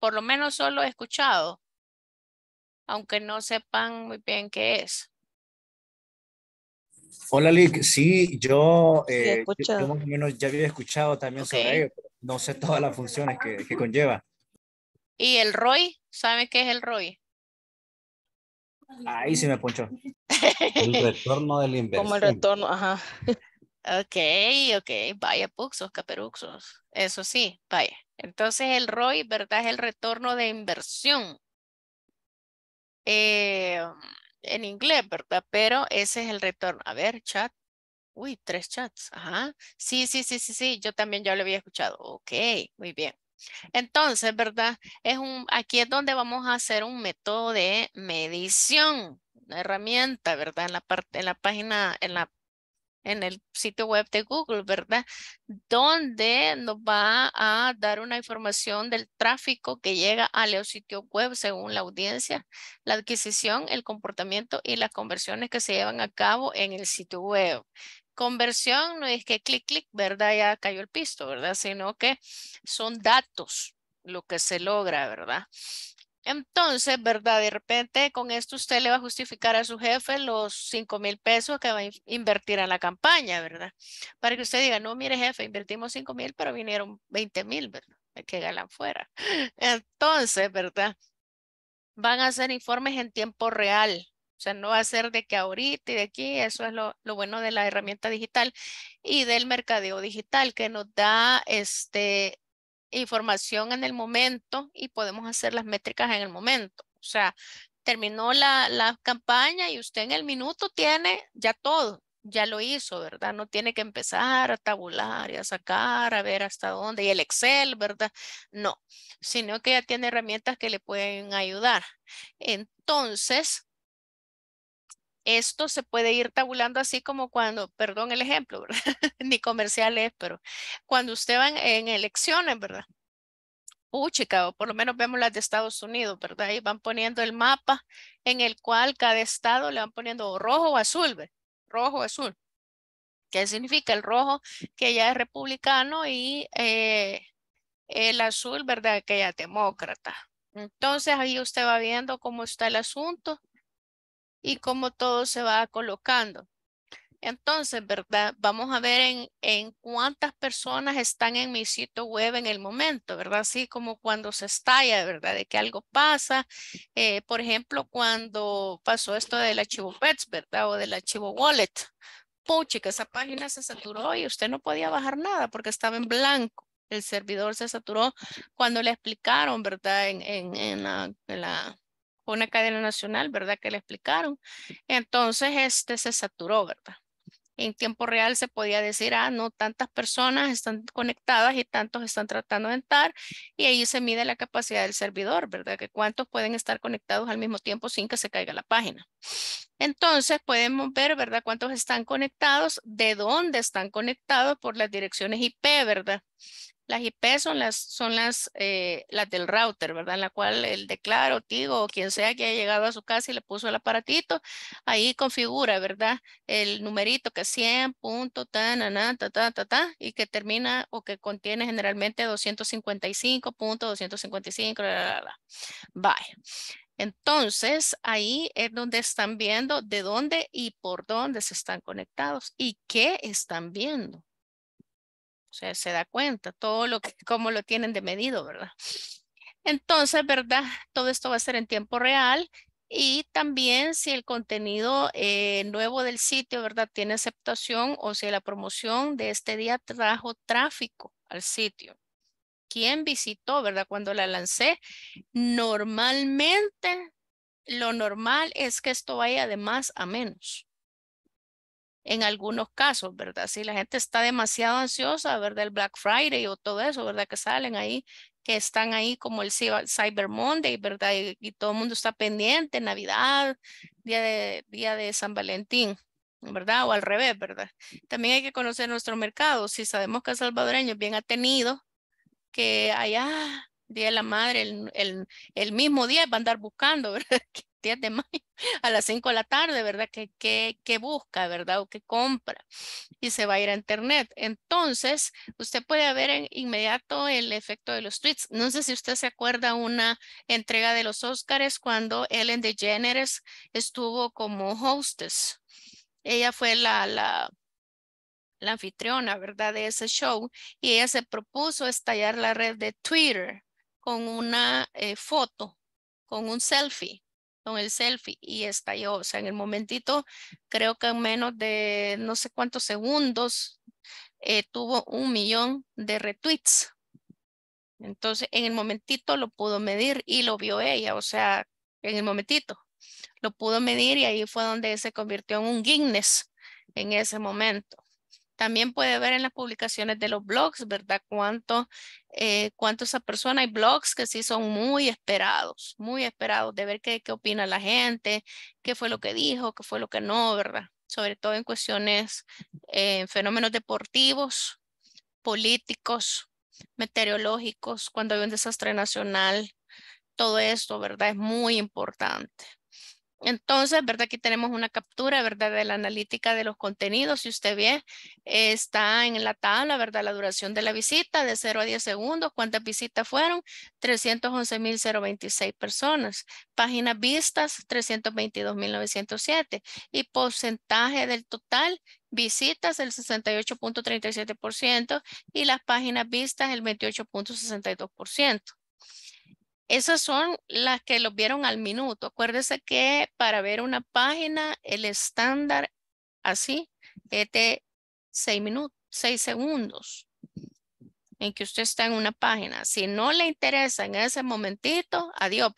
por lo menos solo he escuchado, aunque no sepan muy bien qué es. Hola, Lick. Sí, yo, eh, yo, menos ya había escuchado también sobre ello, pero no sé todas las funciones que, conlleva. ¿Y el ROI? ¿sabe qué es el ROI? Ahí sí me poncho. El retorno del inversor. Como el retorno, ajá. Ok, ok, vaya puxos, caperuxos. Eso sí, vaya. Entonces el ROI, ¿verdad? Es el retorno de inversión. Eh, en inglés, ¿verdad? Pero ese es el retorno. A ver, chat. Uy, tres chats. Ajá. Sí, sí, sí, sí, sí. Yo también ya lo había escuchado. Ok, muy bien. Entonces, ¿verdad? Es un, aquí es donde vamos a hacer un método de medición, una herramienta, ¿verdad? En la parte, en la página, en la en el sitio web de Google, ¿verdad? Donde nos va a dar una información del tráfico que llega a sitio web según la audiencia, la adquisición, el comportamiento y las conversiones que se llevan a cabo en el sitio web. Conversión no es que clic, clic, ¿verdad? Ya cayó el pisto, ¿verdad? Sino que son datos lo que se logra, ¿verdad? Entonces, ¿verdad? De repente con esto usted le va a justificar a su jefe los 5 mil pesos que va a invertir en la campaña, ¿verdad? Para que usted diga, no, mire jefe, invertimos 5 mil, pero vinieron 20 mil, ¿verdad? Que galan fuera. Entonces, ¿verdad? Van a hacer informes en tiempo real. O sea, no va a ser de que ahorita y de aquí, eso es lo, lo bueno de la herramienta digital y del mercadeo digital que nos da este, información en el momento y podemos hacer las métricas en el momento. O sea, terminó la, campaña y usted en el minuto tiene ya todo, ya lo hizo, ¿verdad? No tiene que empezar a tabular y a sacar, a ver hasta dónde, y el Excel, ¿verdad? No, sino que ya tiene herramientas que le pueden ayudar. Entonces, esto se puede ir tabulando así como cuando, perdón el ejemplo, ¿verdad? ni comercial es, pero cuando usted va en elecciones, ¿verdad? chica, o por lo menos vemos las de Estados Unidos, ¿verdad? Ahí van poniendo el mapa en el cual cada estado le van poniendo rojo o azul, ¿verdad? Rojo o azul. ¿Qué significa? El rojo que ya es republicano y eh, el azul, ¿verdad? Que ya es demócrata. Entonces ahí usted va viendo cómo está el asunto y cómo todo se va colocando. Entonces, ¿verdad? Vamos a ver en, en, cuántas personas están en mi sitio web en el momento, ¿verdad? Así como cuando se estalla, ¿verdad? De que algo pasa. Eh, por ejemplo, cuando pasó esto del archivo PETS, ¿verdad? O del archivo Wallet. Puchi, que esa página se saturó y usted no podía bajar nada porque estaba en blanco. El servidor se saturó cuando le explicaron, ¿verdad? En, en, en la una cadena nacional, ¿verdad? Que le explicaron. Entonces, este se saturó, ¿verdad? En tiempo real se podía decir, ah, no, tantas personas están conectadas y tantos están tratando de entrar y ahí se mide la capacidad del servidor, ¿verdad? Que cuántos pueden estar conectados al mismo tiempo sin que se caiga la página. Entonces podemos ver, ¿verdad? Cuántos están conectados, de dónde están conectados por las direcciones IP, ¿verdad? Las IP son las, son las, eh, las del router, ¿verdad? En la cual el declaro, Tigo o quien sea que haya llegado a su casa y le puso el aparatito, ahí configura, ¿verdad? El numerito que es 100 punto, ta, na, na, ta, ta, ta, y que termina o que contiene generalmente 255. la, la, la. Bye. Entonces, ahí es donde están viendo de dónde y por dónde se están conectados y qué están viendo. O sea, se da cuenta todo lo que, cómo lo tienen de medido, ¿verdad? Entonces, ¿verdad? Todo esto va a ser en tiempo real y también si el contenido eh, nuevo del sitio, ¿verdad? Tiene aceptación o si la promoción de este día trajo tráfico al sitio. ¿Quién visitó, verdad? Cuando la lancé, normalmente lo normal es que esto vaya de más a menos en algunos casos, ¿verdad? Si la gente está demasiado ansiosa, ¿verdad? El Black Friday o todo eso, ¿verdad? Que salen ahí, que están ahí como el Cyber Monday, ¿verdad? Y, todo el mundo está pendiente, Navidad, día de, día de San Valentín. ¿Verdad? O al revés, ¿verdad? También hay que conocer nuestro mercado. Si sabemos que el salvadoreño bien bien tenido que allá Día de la Madre, el, mismo día va a andar buscando, ¿verdad? 10 de mayo a las 5 de la tarde, ¿verdad? ¿Qué, qué, busca, verdad? ¿O qué compra? Y se va a ir a internet. Entonces, usted puede ver en inmediato el efecto de los tweets. No sé si usted se acuerda una entrega de los Óscares cuando Ellen DeGeneres estuvo como hostess. Ella fue la anfitriona, ¿verdad? De ese show. Y ella se propuso estallar la red de Twitter con una eh, foto, con un selfie, con el selfie y estalló. O sea, en el momentito, creo que en menos de no sé cuántos segundos, eh, tuvo un millón de retweets. Entonces, en el momentito lo pudo medir y lo vio ella, o sea, en el momentito lo pudo medir y ahí fue donde se convirtió en un Guinness en ese momento. También puede ver en las publicaciones de los blogs, ¿verdad? Cuánto, eh, cuánto esa persona, hay blogs que sí son muy esperados, muy esperados de ver qué, opina la gente, qué fue lo que dijo, qué fue lo que no, ¿verdad? Sobre todo en cuestiones, eh, en fenómenos deportivos, políticos, meteorológicos, cuando hay un desastre nacional, todo esto, ¿verdad? Es muy importante. Entonces, ¿verdad? Aquí tenemos una captura, ¿verdad? De la analítica de los contenidos. Si usted ve, está en la tabla, ¿verdad? La duración de la visita de 0 a 10 segundos. ¿Cuántas visitas fueron? 311.026 personas. Páginas vistas, 322.907. Y porcentaje del total, visitas el 68.37% y las páginas vistas el 28.62%. Esas son las que los vieron al minuto. Acuérdese que para ver una página, el estándar así es de seis minutos, seis segundos en que usted está en una página. Si no le interesa en ese momentito, adiós.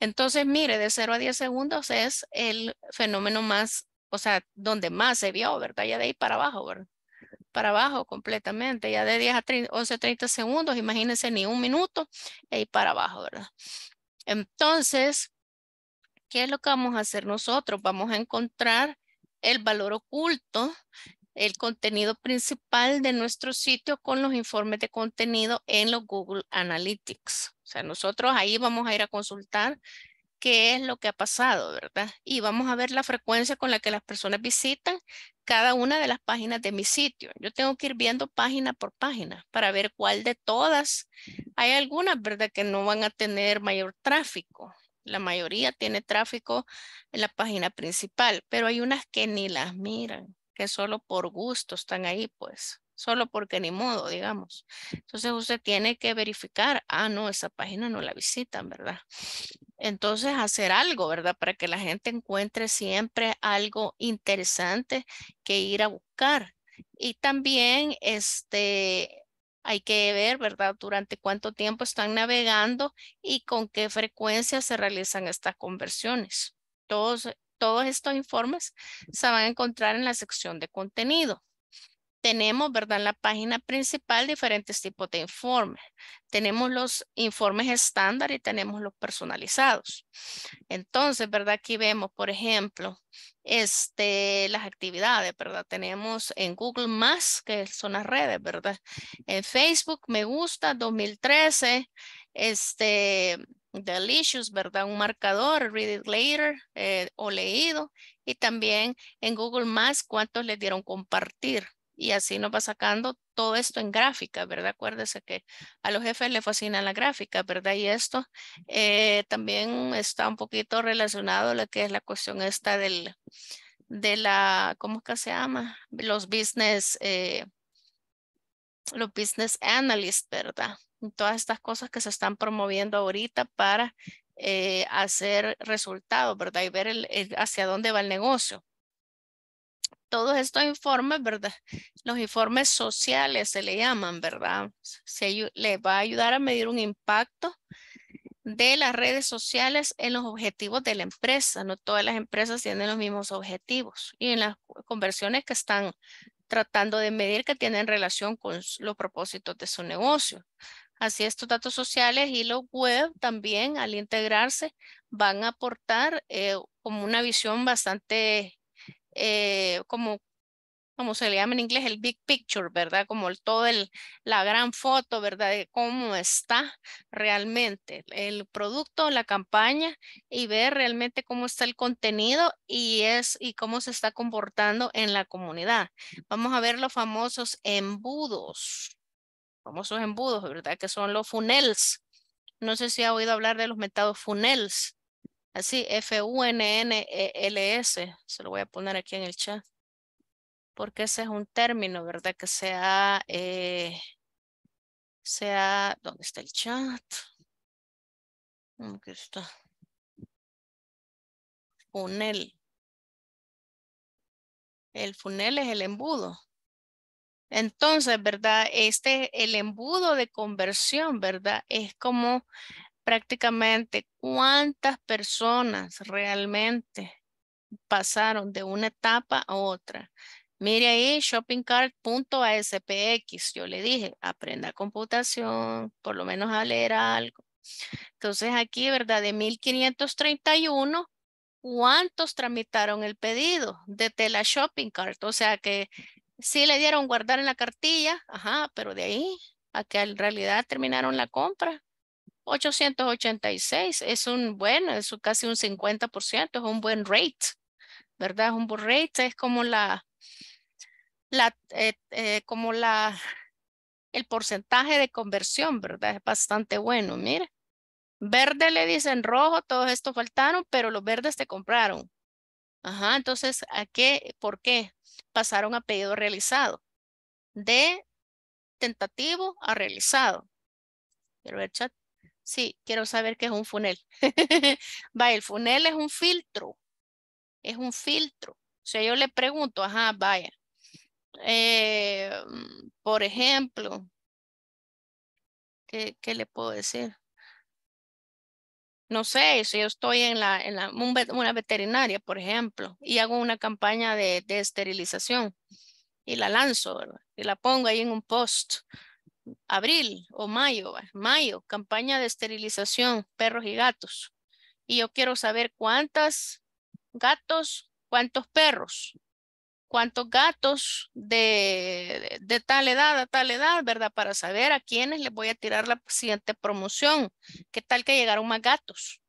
Entonces, mire, de 0 a 10 segundos es el fenómeno más, o sea, donde más se vio, ¿verdad? Ya de ahí para abajo, ¿verdad? para abajo completamente, ya de 10 a 11 30 segundos, imagínense ni un minuto y para abajo, ¿verdad? Entonces, ¿qué es lo que vamos a hacer nosotros? Vamos a encontrar el valor oculto, el contenido principal de nuestro sitio con los informes de contenido en los Google Analytics. O sea, nosotros ahí vamos a ir a consultar qué es lo que ha pasado, ¿verdad? Y vamos a ver la frecuencia con la que las personas visitan cada una de las páginas de mi sitio. Yo tengo que ir viendo página por página para ver cuál de todas. Hay algunas, ¿verdad?, que no van a tener mayor tráfico. La mayoría tiene tráfico en la página principal, pero hay unas que ni las miran, que solo por gusto están ahí, pues, solo porque ni modo, digamos. Entonces usted tiene que verificar, ah, no, esa página no la visitan, ¿verdad? entonces hacer algo, ¿verdad? Para que la gente encuentre siempre algo interesante que ir a buscar. Y también este, hay que ver, ¿verdad? Durante cuánto tiempo están navegando y con qué frecuencia se realizan estas conversiones. Todos, todos estos informes se van a encontrar en la sección de contenido tenemos, ¿verdad? En la página principal diferentes tipos de informes. Tenemos los informes estándar y tenemos los personalizados. Entonces, ¿verdad? Aquí vemos, por ejemplo, este, las actividades, ¿verdad? Tenemos en Google Más, que son las redes, ¿verdad? En Facebook, Me Gusta 2013, este, Delicious, ¿verdad? Un marcador, Read It Later eh, o leído. Y también en Google Más, ¿cuántos le dieron compartir? y así nos va sacando todo esto en gráfica, ¿verdad? Acuérdese que a los jefes les fascina la gráfica, ¿verdad? Y esto eh, también está un poquito relacionado a lo que es la cuestión esta del, de la, ¿cómo es que se llama? Los business, eh, los business analysts, ¿verdad? Todas estas cosas que se están promoviendo ahorita para eh, hacer resultados, ¿verdad? Y ver hacia dónde va el negocio todos estos informes, ¿verdad? Los informes sociales se le llaman, ¿verdad? Se le va a ayudar a medir un impacto de las redes sociales en los objetivos de la empresa. No todas las empresas tienen los mismos objetivos y en las conversiones que están tratando de medir que tienen relación con los propósitos de su negocio. Así estos datos sociales y los web también al integrarse van a aportar eh, como una visión bastante eh, como, se le llama en inglés, el big picture, ¿verdad? Como el, todo el, la gran foto, ¿verdad? De cómo está realmente el producto, la campaña y ver realmente cómo está el contenido y, es, y cómo se está comportando en la comunidad. Vamos a ver los famosos embudos, famosos embudos, ¿verdad? Que son los funnels. No sé si ha oído hablar de los metados funnels. Así, F-U-N-N-E-L-S. Se lo voy a poner aquí en el chat. Porque ese es un término, ¿verdad? Que sea eh, ¿Dónde está el chat? Aquí está. Funel. El funel es el embudo. Entonces, ¿verdad? Este, el embudo de conversión, ¿verdad? Es como prácticamente cuántas personas realmente pasaron de una etapa a otra. Mire ahí, shoppingcart.aspx. Yo le dije, aprenda computación, por lo menos a leer algo. Entonces aquí, ¿verdad? De 1531, ¿cuántos tramitaron el pedido desde la shopping cart? O sea que sí le dieron guardar en la cartilla, ajá, pero de ahí a que en realidad terminaron la compra, 886 es un buen, es casi un 50%, es un buen rate, ¿verdad? Es un buen rate, es como la, la eh, eh, como la, el porcentaje de conversión, ¿verdad? Es bastante bueno, mire. Verde le dicen rojo, todos estos faltaron, pero los verdes te compraron. Ajá, entonces, ¿a qué? ¿Por qué? Pasaron a pedido realizado. De tentativo a realizado. Quiero ver chat. Sí, quiero saber qué es un funnel. Vaya, el funnel es un filtro. Es un filtro. O sea, yo le pregunto, ajá, vaya. Eh, mm, por ejemplo, ¿qué, le puedo decir? No sé, si yo estoy en la, una veterinaria, por ejemplo, y hago una campaña de, de esterilización y la lanzo, ¿verdad? Y la pongo ahí en un post abril o mayo, mayo, campaña de esterilización, perros y gatos. Y yo quiero saber cuántas gatos, cuántos perros, cuántos gatos de, de, tal edad a tal edad, ¿verdad? Para saber a quiénes les voy a tirar la siguiente promoción. ¿Qué tal que llegaron más gatos?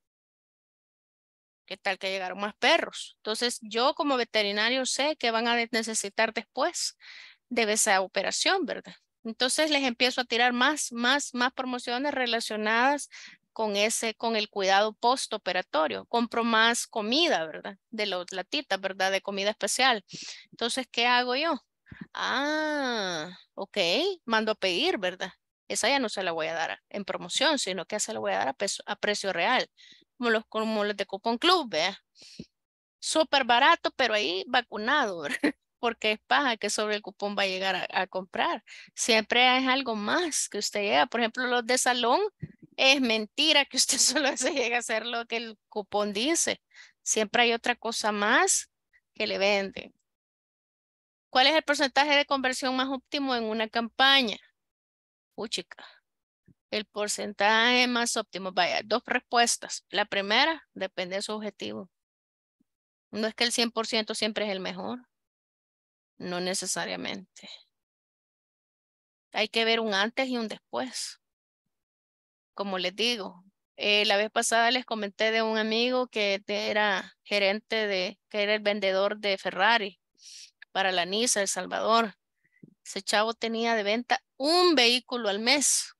¿Qué tal que llegaron más perros? Entonces, yo como veterinario sé que van a necesitar después de esa operación, ¿verdad? Entonces les empiezo a tirar más, más, más promociones relacionadas con ese, con el cuidado postoperatorio. Compro más comida, ¿verdad? De los latitas, ¿verdad? De comida especial. Entonces, ¿qué hago yo? Ah, ok, mando a pedir, ¿verdad? Esa ya no se la voy a dar en promoción, sino que se la voy a dar a, precio real, como los, como los de Cupón Club, ¿verdad? Súper barato, pero ahí vacunado, ¿verdad? porque es paja que sobre el cupón va a llegar a, comprar. Siempre es algo más que usted llega. Por ejemplo, los de salón, es mentira que usted solo se llega a hacer lo que el cupón dice. Siempre hay otra cosa más que le vende. ¿Cuál es el porcentaje de conversión más óptimo en una campaña? chica. El porcentaje más óptimo. Vaya, dos respuestas. La primera, depende de su objetivo. No es que el 100% siempre es el mejor. No necesariamente. Hay que ver un antes y un después. Como les digo, eh, la vez pasada les comenté de un amigo que era gerente de, que era el vendedor de Ferrari para la Niza, El Salvador. Ese chavo tenía de venta un vehículo al mes.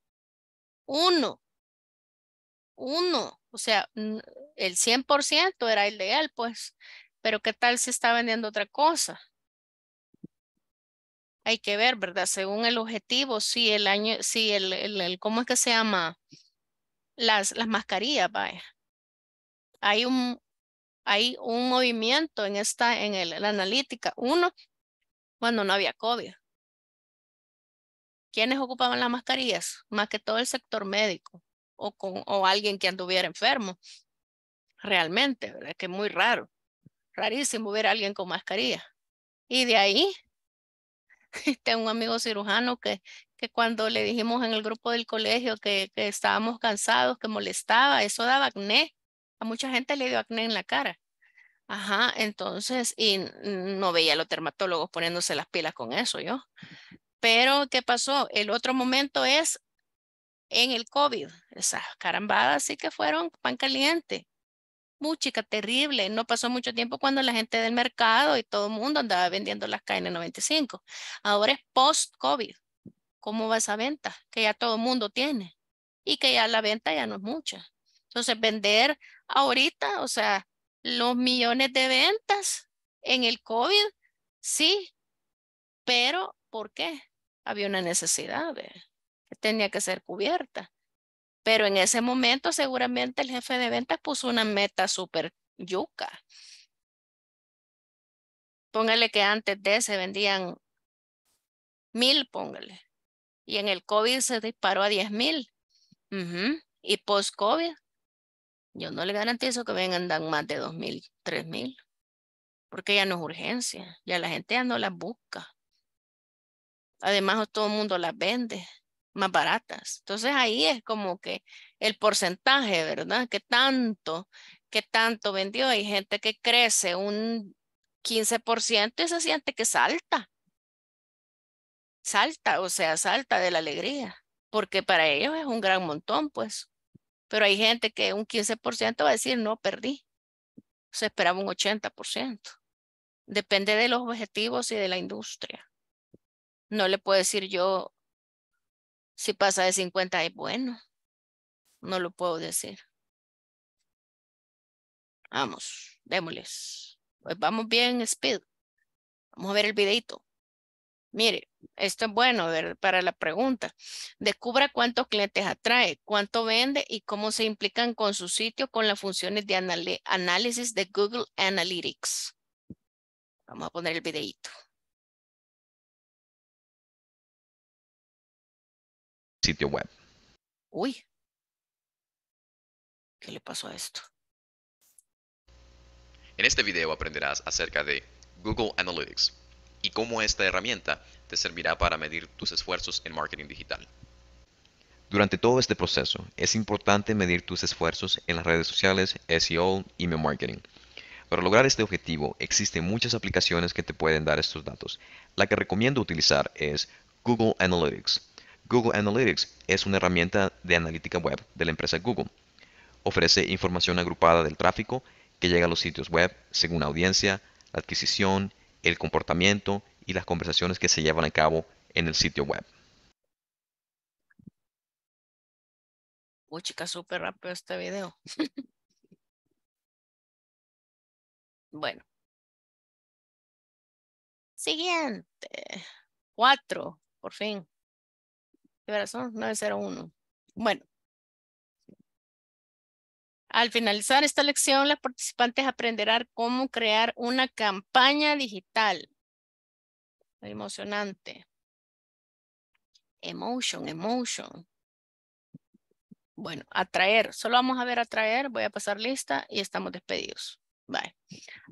Uno. Uno. O sea, el 100% era el de él, pues. Pero ¿qué tal si está vendiendo otra cosa? hay que ver, ¿verdad? Según el objetivo, si el año, si el, el, el ¿cómo es que se llama? Las, las mascarillas, vaya. Hay un, hay un movimiento en esta, en el, la analítica. Uno, cuando no había COVID. ¿Quiénes ocupaban las mascarillas? Más que todo el sector médico o, con, o alguien que anduviera enfermo. Realmente, ¿verdad? Que es muy raro. Rarísimo ver alguien con mascarilla. Y de ahí tengo este, un amigo cirujano que, que cuando le dijimos en el grupo del colegio que, que estábamos cansados, que molestaba, eso daba acné. A mucha gente le dio acné en la cara. Ajá, entonces, y no veía a los dermatólogos poniéndose las pilas con eso yo. Pero, ¿qué pasó? El otro momento es en el COVID. Esas carambadas sí que fueron pan caliente muy terrible. No pasó mucho tiempo cuando la gente del mercado y todo el mundo andaba vendiendo las KN95. Ahora es post-COVID. ¿Cómo va esa venta? Que ya todo el mundo tiene y que ya la venta ya no es mucha. Entonces, vender ahorita, o sea, los millones de ventas en el COVID, sí, pero ¿por qué? Había una necesidad que tenía que ser cubierta. Pero en ese momento seguramente el jefe de ventas puso una meta súper yuca. Póngale que antes de se vendían mil, póngale. Y en el COVID se disparó a diez mil. Y post-COVID, yo no le garantizo que vengan más de dos mil, tres mil. Porque ya no es urgencia, ya la gente ya no las busca. Además, todo el mundo las vende más baratas. Entonces ahí es como que el porcentaje, ¿verdad? Que tanto, que tanto vendió. Hay gente que crece un 15% y se siente que salta. Salta, o sea, salta de la alegría, porque para ellos es un gran montón, pues. Pero hay gente que un 15% va a decir, no, perdí. Se esperaba un 80%. Depende de los objetivos y de la industria. No le puedo decir yo, si pasa de 50 es bueno. No lo puedo decir. Vamos, démosles. Pues vamos bien, Speed. Vamos a ver el videito. Mire, esto es bueno para la pregunta. Descubra cuántos clientes atrae, cuánto vende y cómo se implican con su sitio con las funciones de análisis de Google Analytics. Vamos a poner el videito. sitio web. Uy. ¿Qué le pasó a esto? En este video aprenderás acerca de Google Analytics y cómo esta herramienta te servirá para medir tus esfuerzos en marketing digital. Durante todo este proceso, es importante medir tus esfuerzos en las redes sociales, SEO, email marketing. Para lograr este objetivo, existen muchas aplicaciones que te pueden dar estos datos. La que recomiendo utilizar es Google Analytics. Google Analytics es una herramienta de analítica web de la empresa Google. Ofrece información agrupada del tráfico que llega a los sitios web según audiencia, la adquisición, el comportamiento y las conversaciones que se llevan a cabo en el sitio web. Uy, chicas, súper rápido este video. bueno. Siguiente. Cuatro, por fin. De son 901. Bueno. Al finalizar esta lección, las participantes aprenderán cómo crear una campaña digital. Emocionante. Emotion, emotion. Bueno, atraer. Solo vamos a ver atraer. Voy a pasar lista y estamos despedidos. Vale.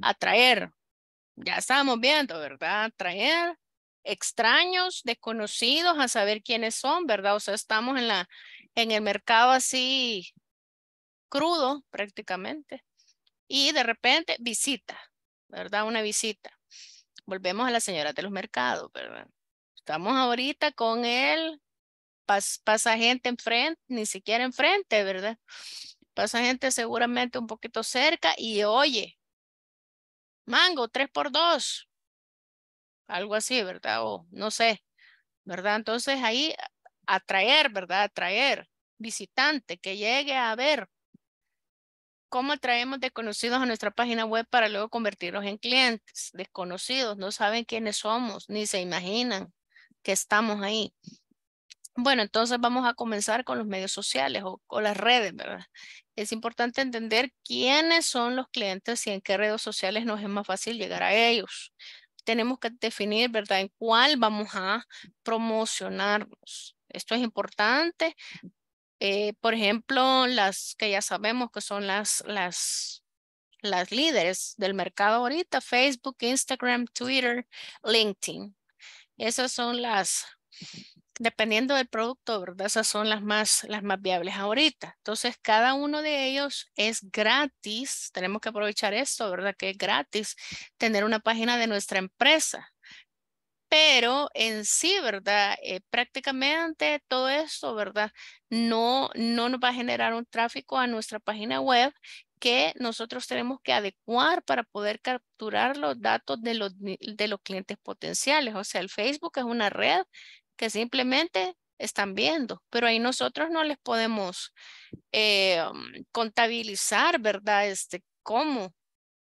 Atraer. Ya estamos viendo, ¿verdad? Atraer extraños, desconocidos, a saber quiénes son, ¿verdad? O sea, estamos en, la, en el mercado así crudo prácticamente. Y de repente visita, ¿verdad? Una visita. Volvemos a la señora de los mercados, ¿verdad? Estamos ahorita con él, pasa gente enfrente, ni siquiera enfrente, ¿verdad? Pasa gente seguramente un poquito cerca y oye, mango, tres por dos, algo así, ¿verdad? O no sé, ¿verdad? Entonces ahí atraer, ¿verdad? Atraer visitante que llegue a ver cómo atraemos desconocidos a nuestra página web para luego convertirlos en clientes. Desconocidos, no saben quiénes somos, ni se imaginan que estamos ahí. Bueno, entonces vamos a comenzar con los medios sociales o, con las redes, ¿verdad? Es importante entender quiénes son los clientes y en qué redes sociales nos es más fácil llegar a ellos tenemos que definir, ¿verdad?, en cuál vamos a promocionarnos. Esto es importante. Eh, por ejemplo, las que ya sabemos que son las, las, las líderes del mercado ahorita, Facebook, Instagram, Twitter, LinkedIn. Esas son las, dependiendo del producto, ¿verdad? Esas son las más, las más viables ahorita. Entonces, cada uno de ellos es gratis. Tenemos que aprovechar esto, ¿verdad? Que es gratis tener una página de nuestra empresa. Pero en sí, ¿verdad? Eh, prácticamente todo esto, ¿verdad? No, no nos va a generar un tráfico a nuestra página web que nosotros tenemos que adecuar para poder capturar los datos de los, de los clientes potenciales. O sea, el Facebook es una red que simplemente están viendo, pero ahí nosotros no les podemos eh, mm, contabilizar, ¿verdad? Este, cómo,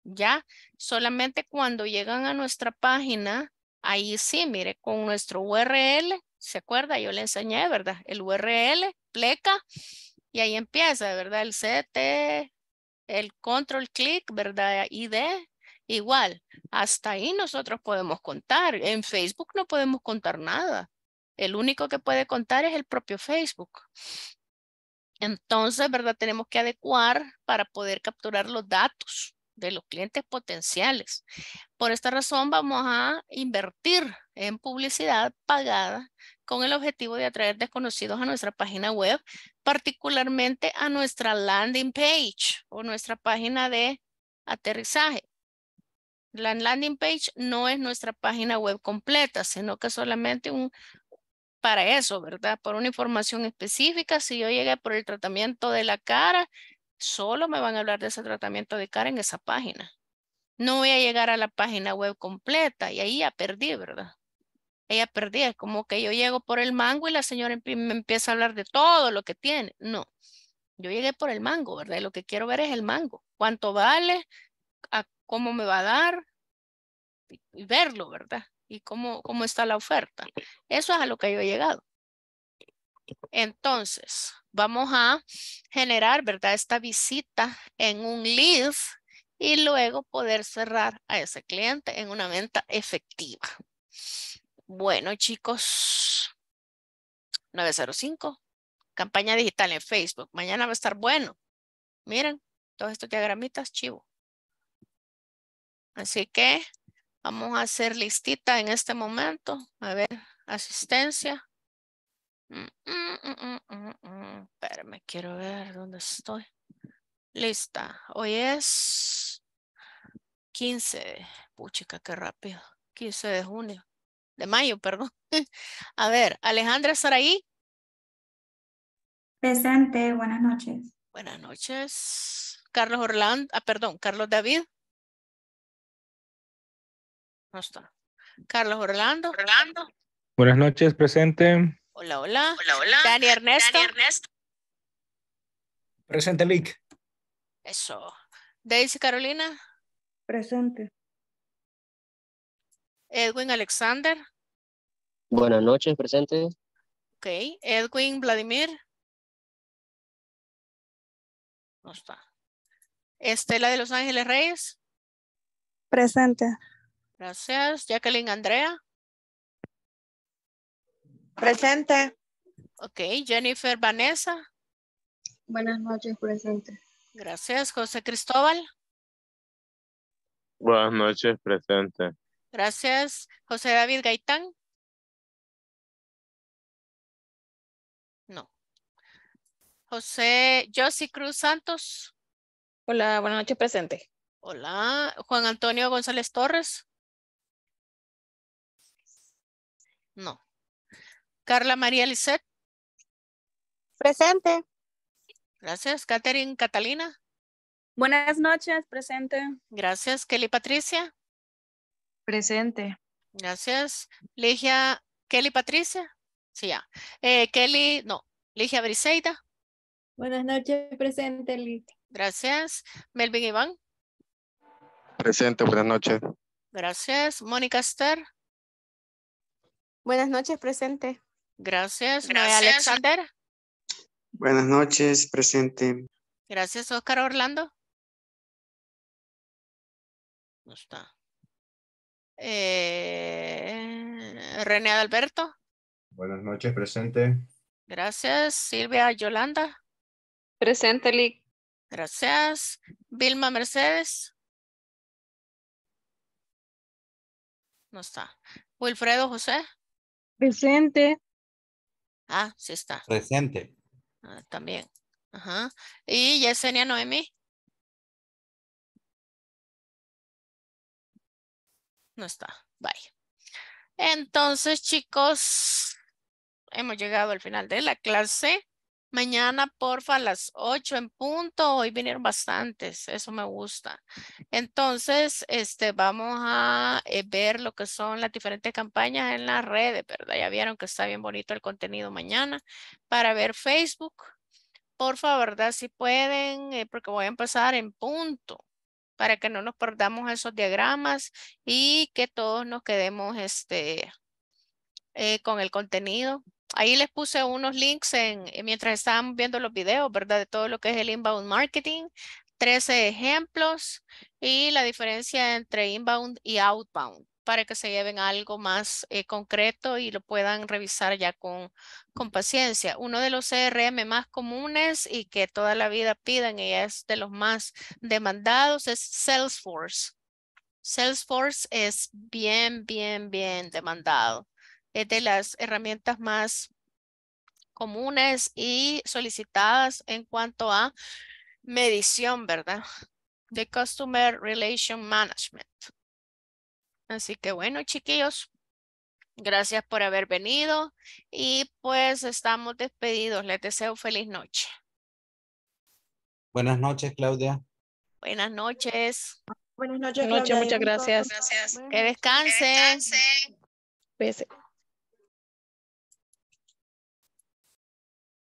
ya, solamente cuando llegan a nuestra página, ahí sí, mire, con nuestro URL, ¿se acuerda? Yo le enseñé, ¿verdad? El URL, pleca, y ahí empieza, ¿verdad? El CT, el control click, ¿verdad? ID, igual, hasta ahí nosotros podemos contar, en Facebook no podemos contar nada, el único que puede contar es el propio Facebook. Entonces, ¿verdad? Tenemos que adecuar para poder capturar los datos de los clientes potenciales. Por esta razón vamos a invertir en publicidad pagada con el objetivo de atraer desconocidos a nuestra página web, particularmente a nuestra landing page o nuestra página de aterrizaje. La landing page no es nuestra página web completa, sino que solamente un, para eso, ¿verdad? Por una información específica, si yo llegué por el tratamiento de la cara, solo me van a hablar de ese tratamiento de cara en esa página. No voy a llegar a la página web completa y ahí ya perdí, ¿verdad? Ella perdí, es como que yo llego por el mango y la señora me empieza a hablar de todo lo que tiene. No, yo llegué por el mango, ¿verdad? lo que quiero ver es el mango. ¿Cuánto vale? ¿A ¿Cómo me va a dar? Y verlo, ¿verdad? y cómo, cómo está la oferta. Eso es a lo que yo he llegado. Entonces, vamos a generar, ¿verdad? Esta visita en un lead y luego poder cerrar a ese cliente en una venta efectiva. Bueno, chicos, 905, campaña digital en Facebook. Mañana va a estar bueno. Miren, todos estos diagramitas, chivo. Así que Vamos a hacer listita en este momento. A ver, asistencia. Mm, mm, mm, Pero me quiero ver dónde estoy. Lista. Hoy es 15. Puchica, qué rápido. 15 de junio. De mayo, perdón. a ver, Alejandra ahí? Presente, buenas noches. Buenas noches. Carlos Orlando, ah, perdón, Carlos David. No está. Carlos Orlando. Orlando. Buenas noches, presente. Hola, hola. Hola, hola. Dani Ernesto. Dani Ernesto. Presente, Lick. Eso. Daisy Carolina. Presente. Edwin Alexander. Buenas noches, presente. Ok. Edwin Vladimir. No está. Estela de Los Ángeles Reyes. Presente. Gracias. Jacqueline Andrea. Presente. Ok. Jennifer Vanessa. Buenas noches, presente. Gracias. José Cristóbal. Buenas noches, presente. Gracias. José David Gaitán. No. José Josie Cruz Santos. Hola, buenas noches, presente. Hola. Juan Antonio González Torres. No. Carla María Lisset. Presente. Gracias. Catherine Catalina. Buenas noches, presente. Gracias. Kelly Patricia. Presente. Gracias. Ligia, Kelly Patricia. Sí, ya. Eh, Kelly, no. Ligia Briseida. Buenas noches, presente, Gracias. Melvin Iván. Presente, buenas noches. Gracias. Mónica Esther. Buenas noches, presente. Gracias, Gracias. Alexander. Buenas noches, presente. Gracias, Oscar Orlando. No está. Eh, René Alberto. Buenas noches, presente. Gracias, Silvia Yolanda. Presente, Lick. Gracias. Vilma Mercedes. No está. Wilfredo José. Presente. Ah, sí está. Presente. Ah, también. Ajá. ¿Y Yesenia Noemi? No está. Bye. Entonces, chicos, hemos llegado al final de la clase. Mañana, porfa, a las 8 en punto. Hoy vinieron bastantes, eso me gusta. Entonces, este, vamos a eh, ver lo que son las diferentes campañas en las redes, ¿verdad? Ya vieron que está bien bonito el contenido mañana. Para ver Facebook, porfa, ¿verdad? Si pueden, eh, porque voy a empezar en punto para que no nos perdamos esos diagramas y que todos nos quedemos este, eh, con el contenido ahí les puse unos links en, eh, mientras estaban viendo los videos, ¿verdad? De todo lo que es el inbound marketing, 13 ejemplos y la diferencia entre inbound y outbound para que se lleven algo más eh, concreto y lo puedan revisar ya con, con paciencia. Uno de los CRM más comunes y que toda la vida pidan y es de los más demandados es Salesforce. Salesforce es bien, bien, bien demandado es de las herramientas más comunes y solicitadas en cuanto a medición, ¿verdad? De Customer Relation Management. Así que bueno, chiquillos, gracias por haber venido y pues estamos despedidos. Les deseo feliz noche. Buenas noches, Claudia. Buenas noches. Buenas noches, noches muchas gracias. gracias. Que descansen. Que descansen.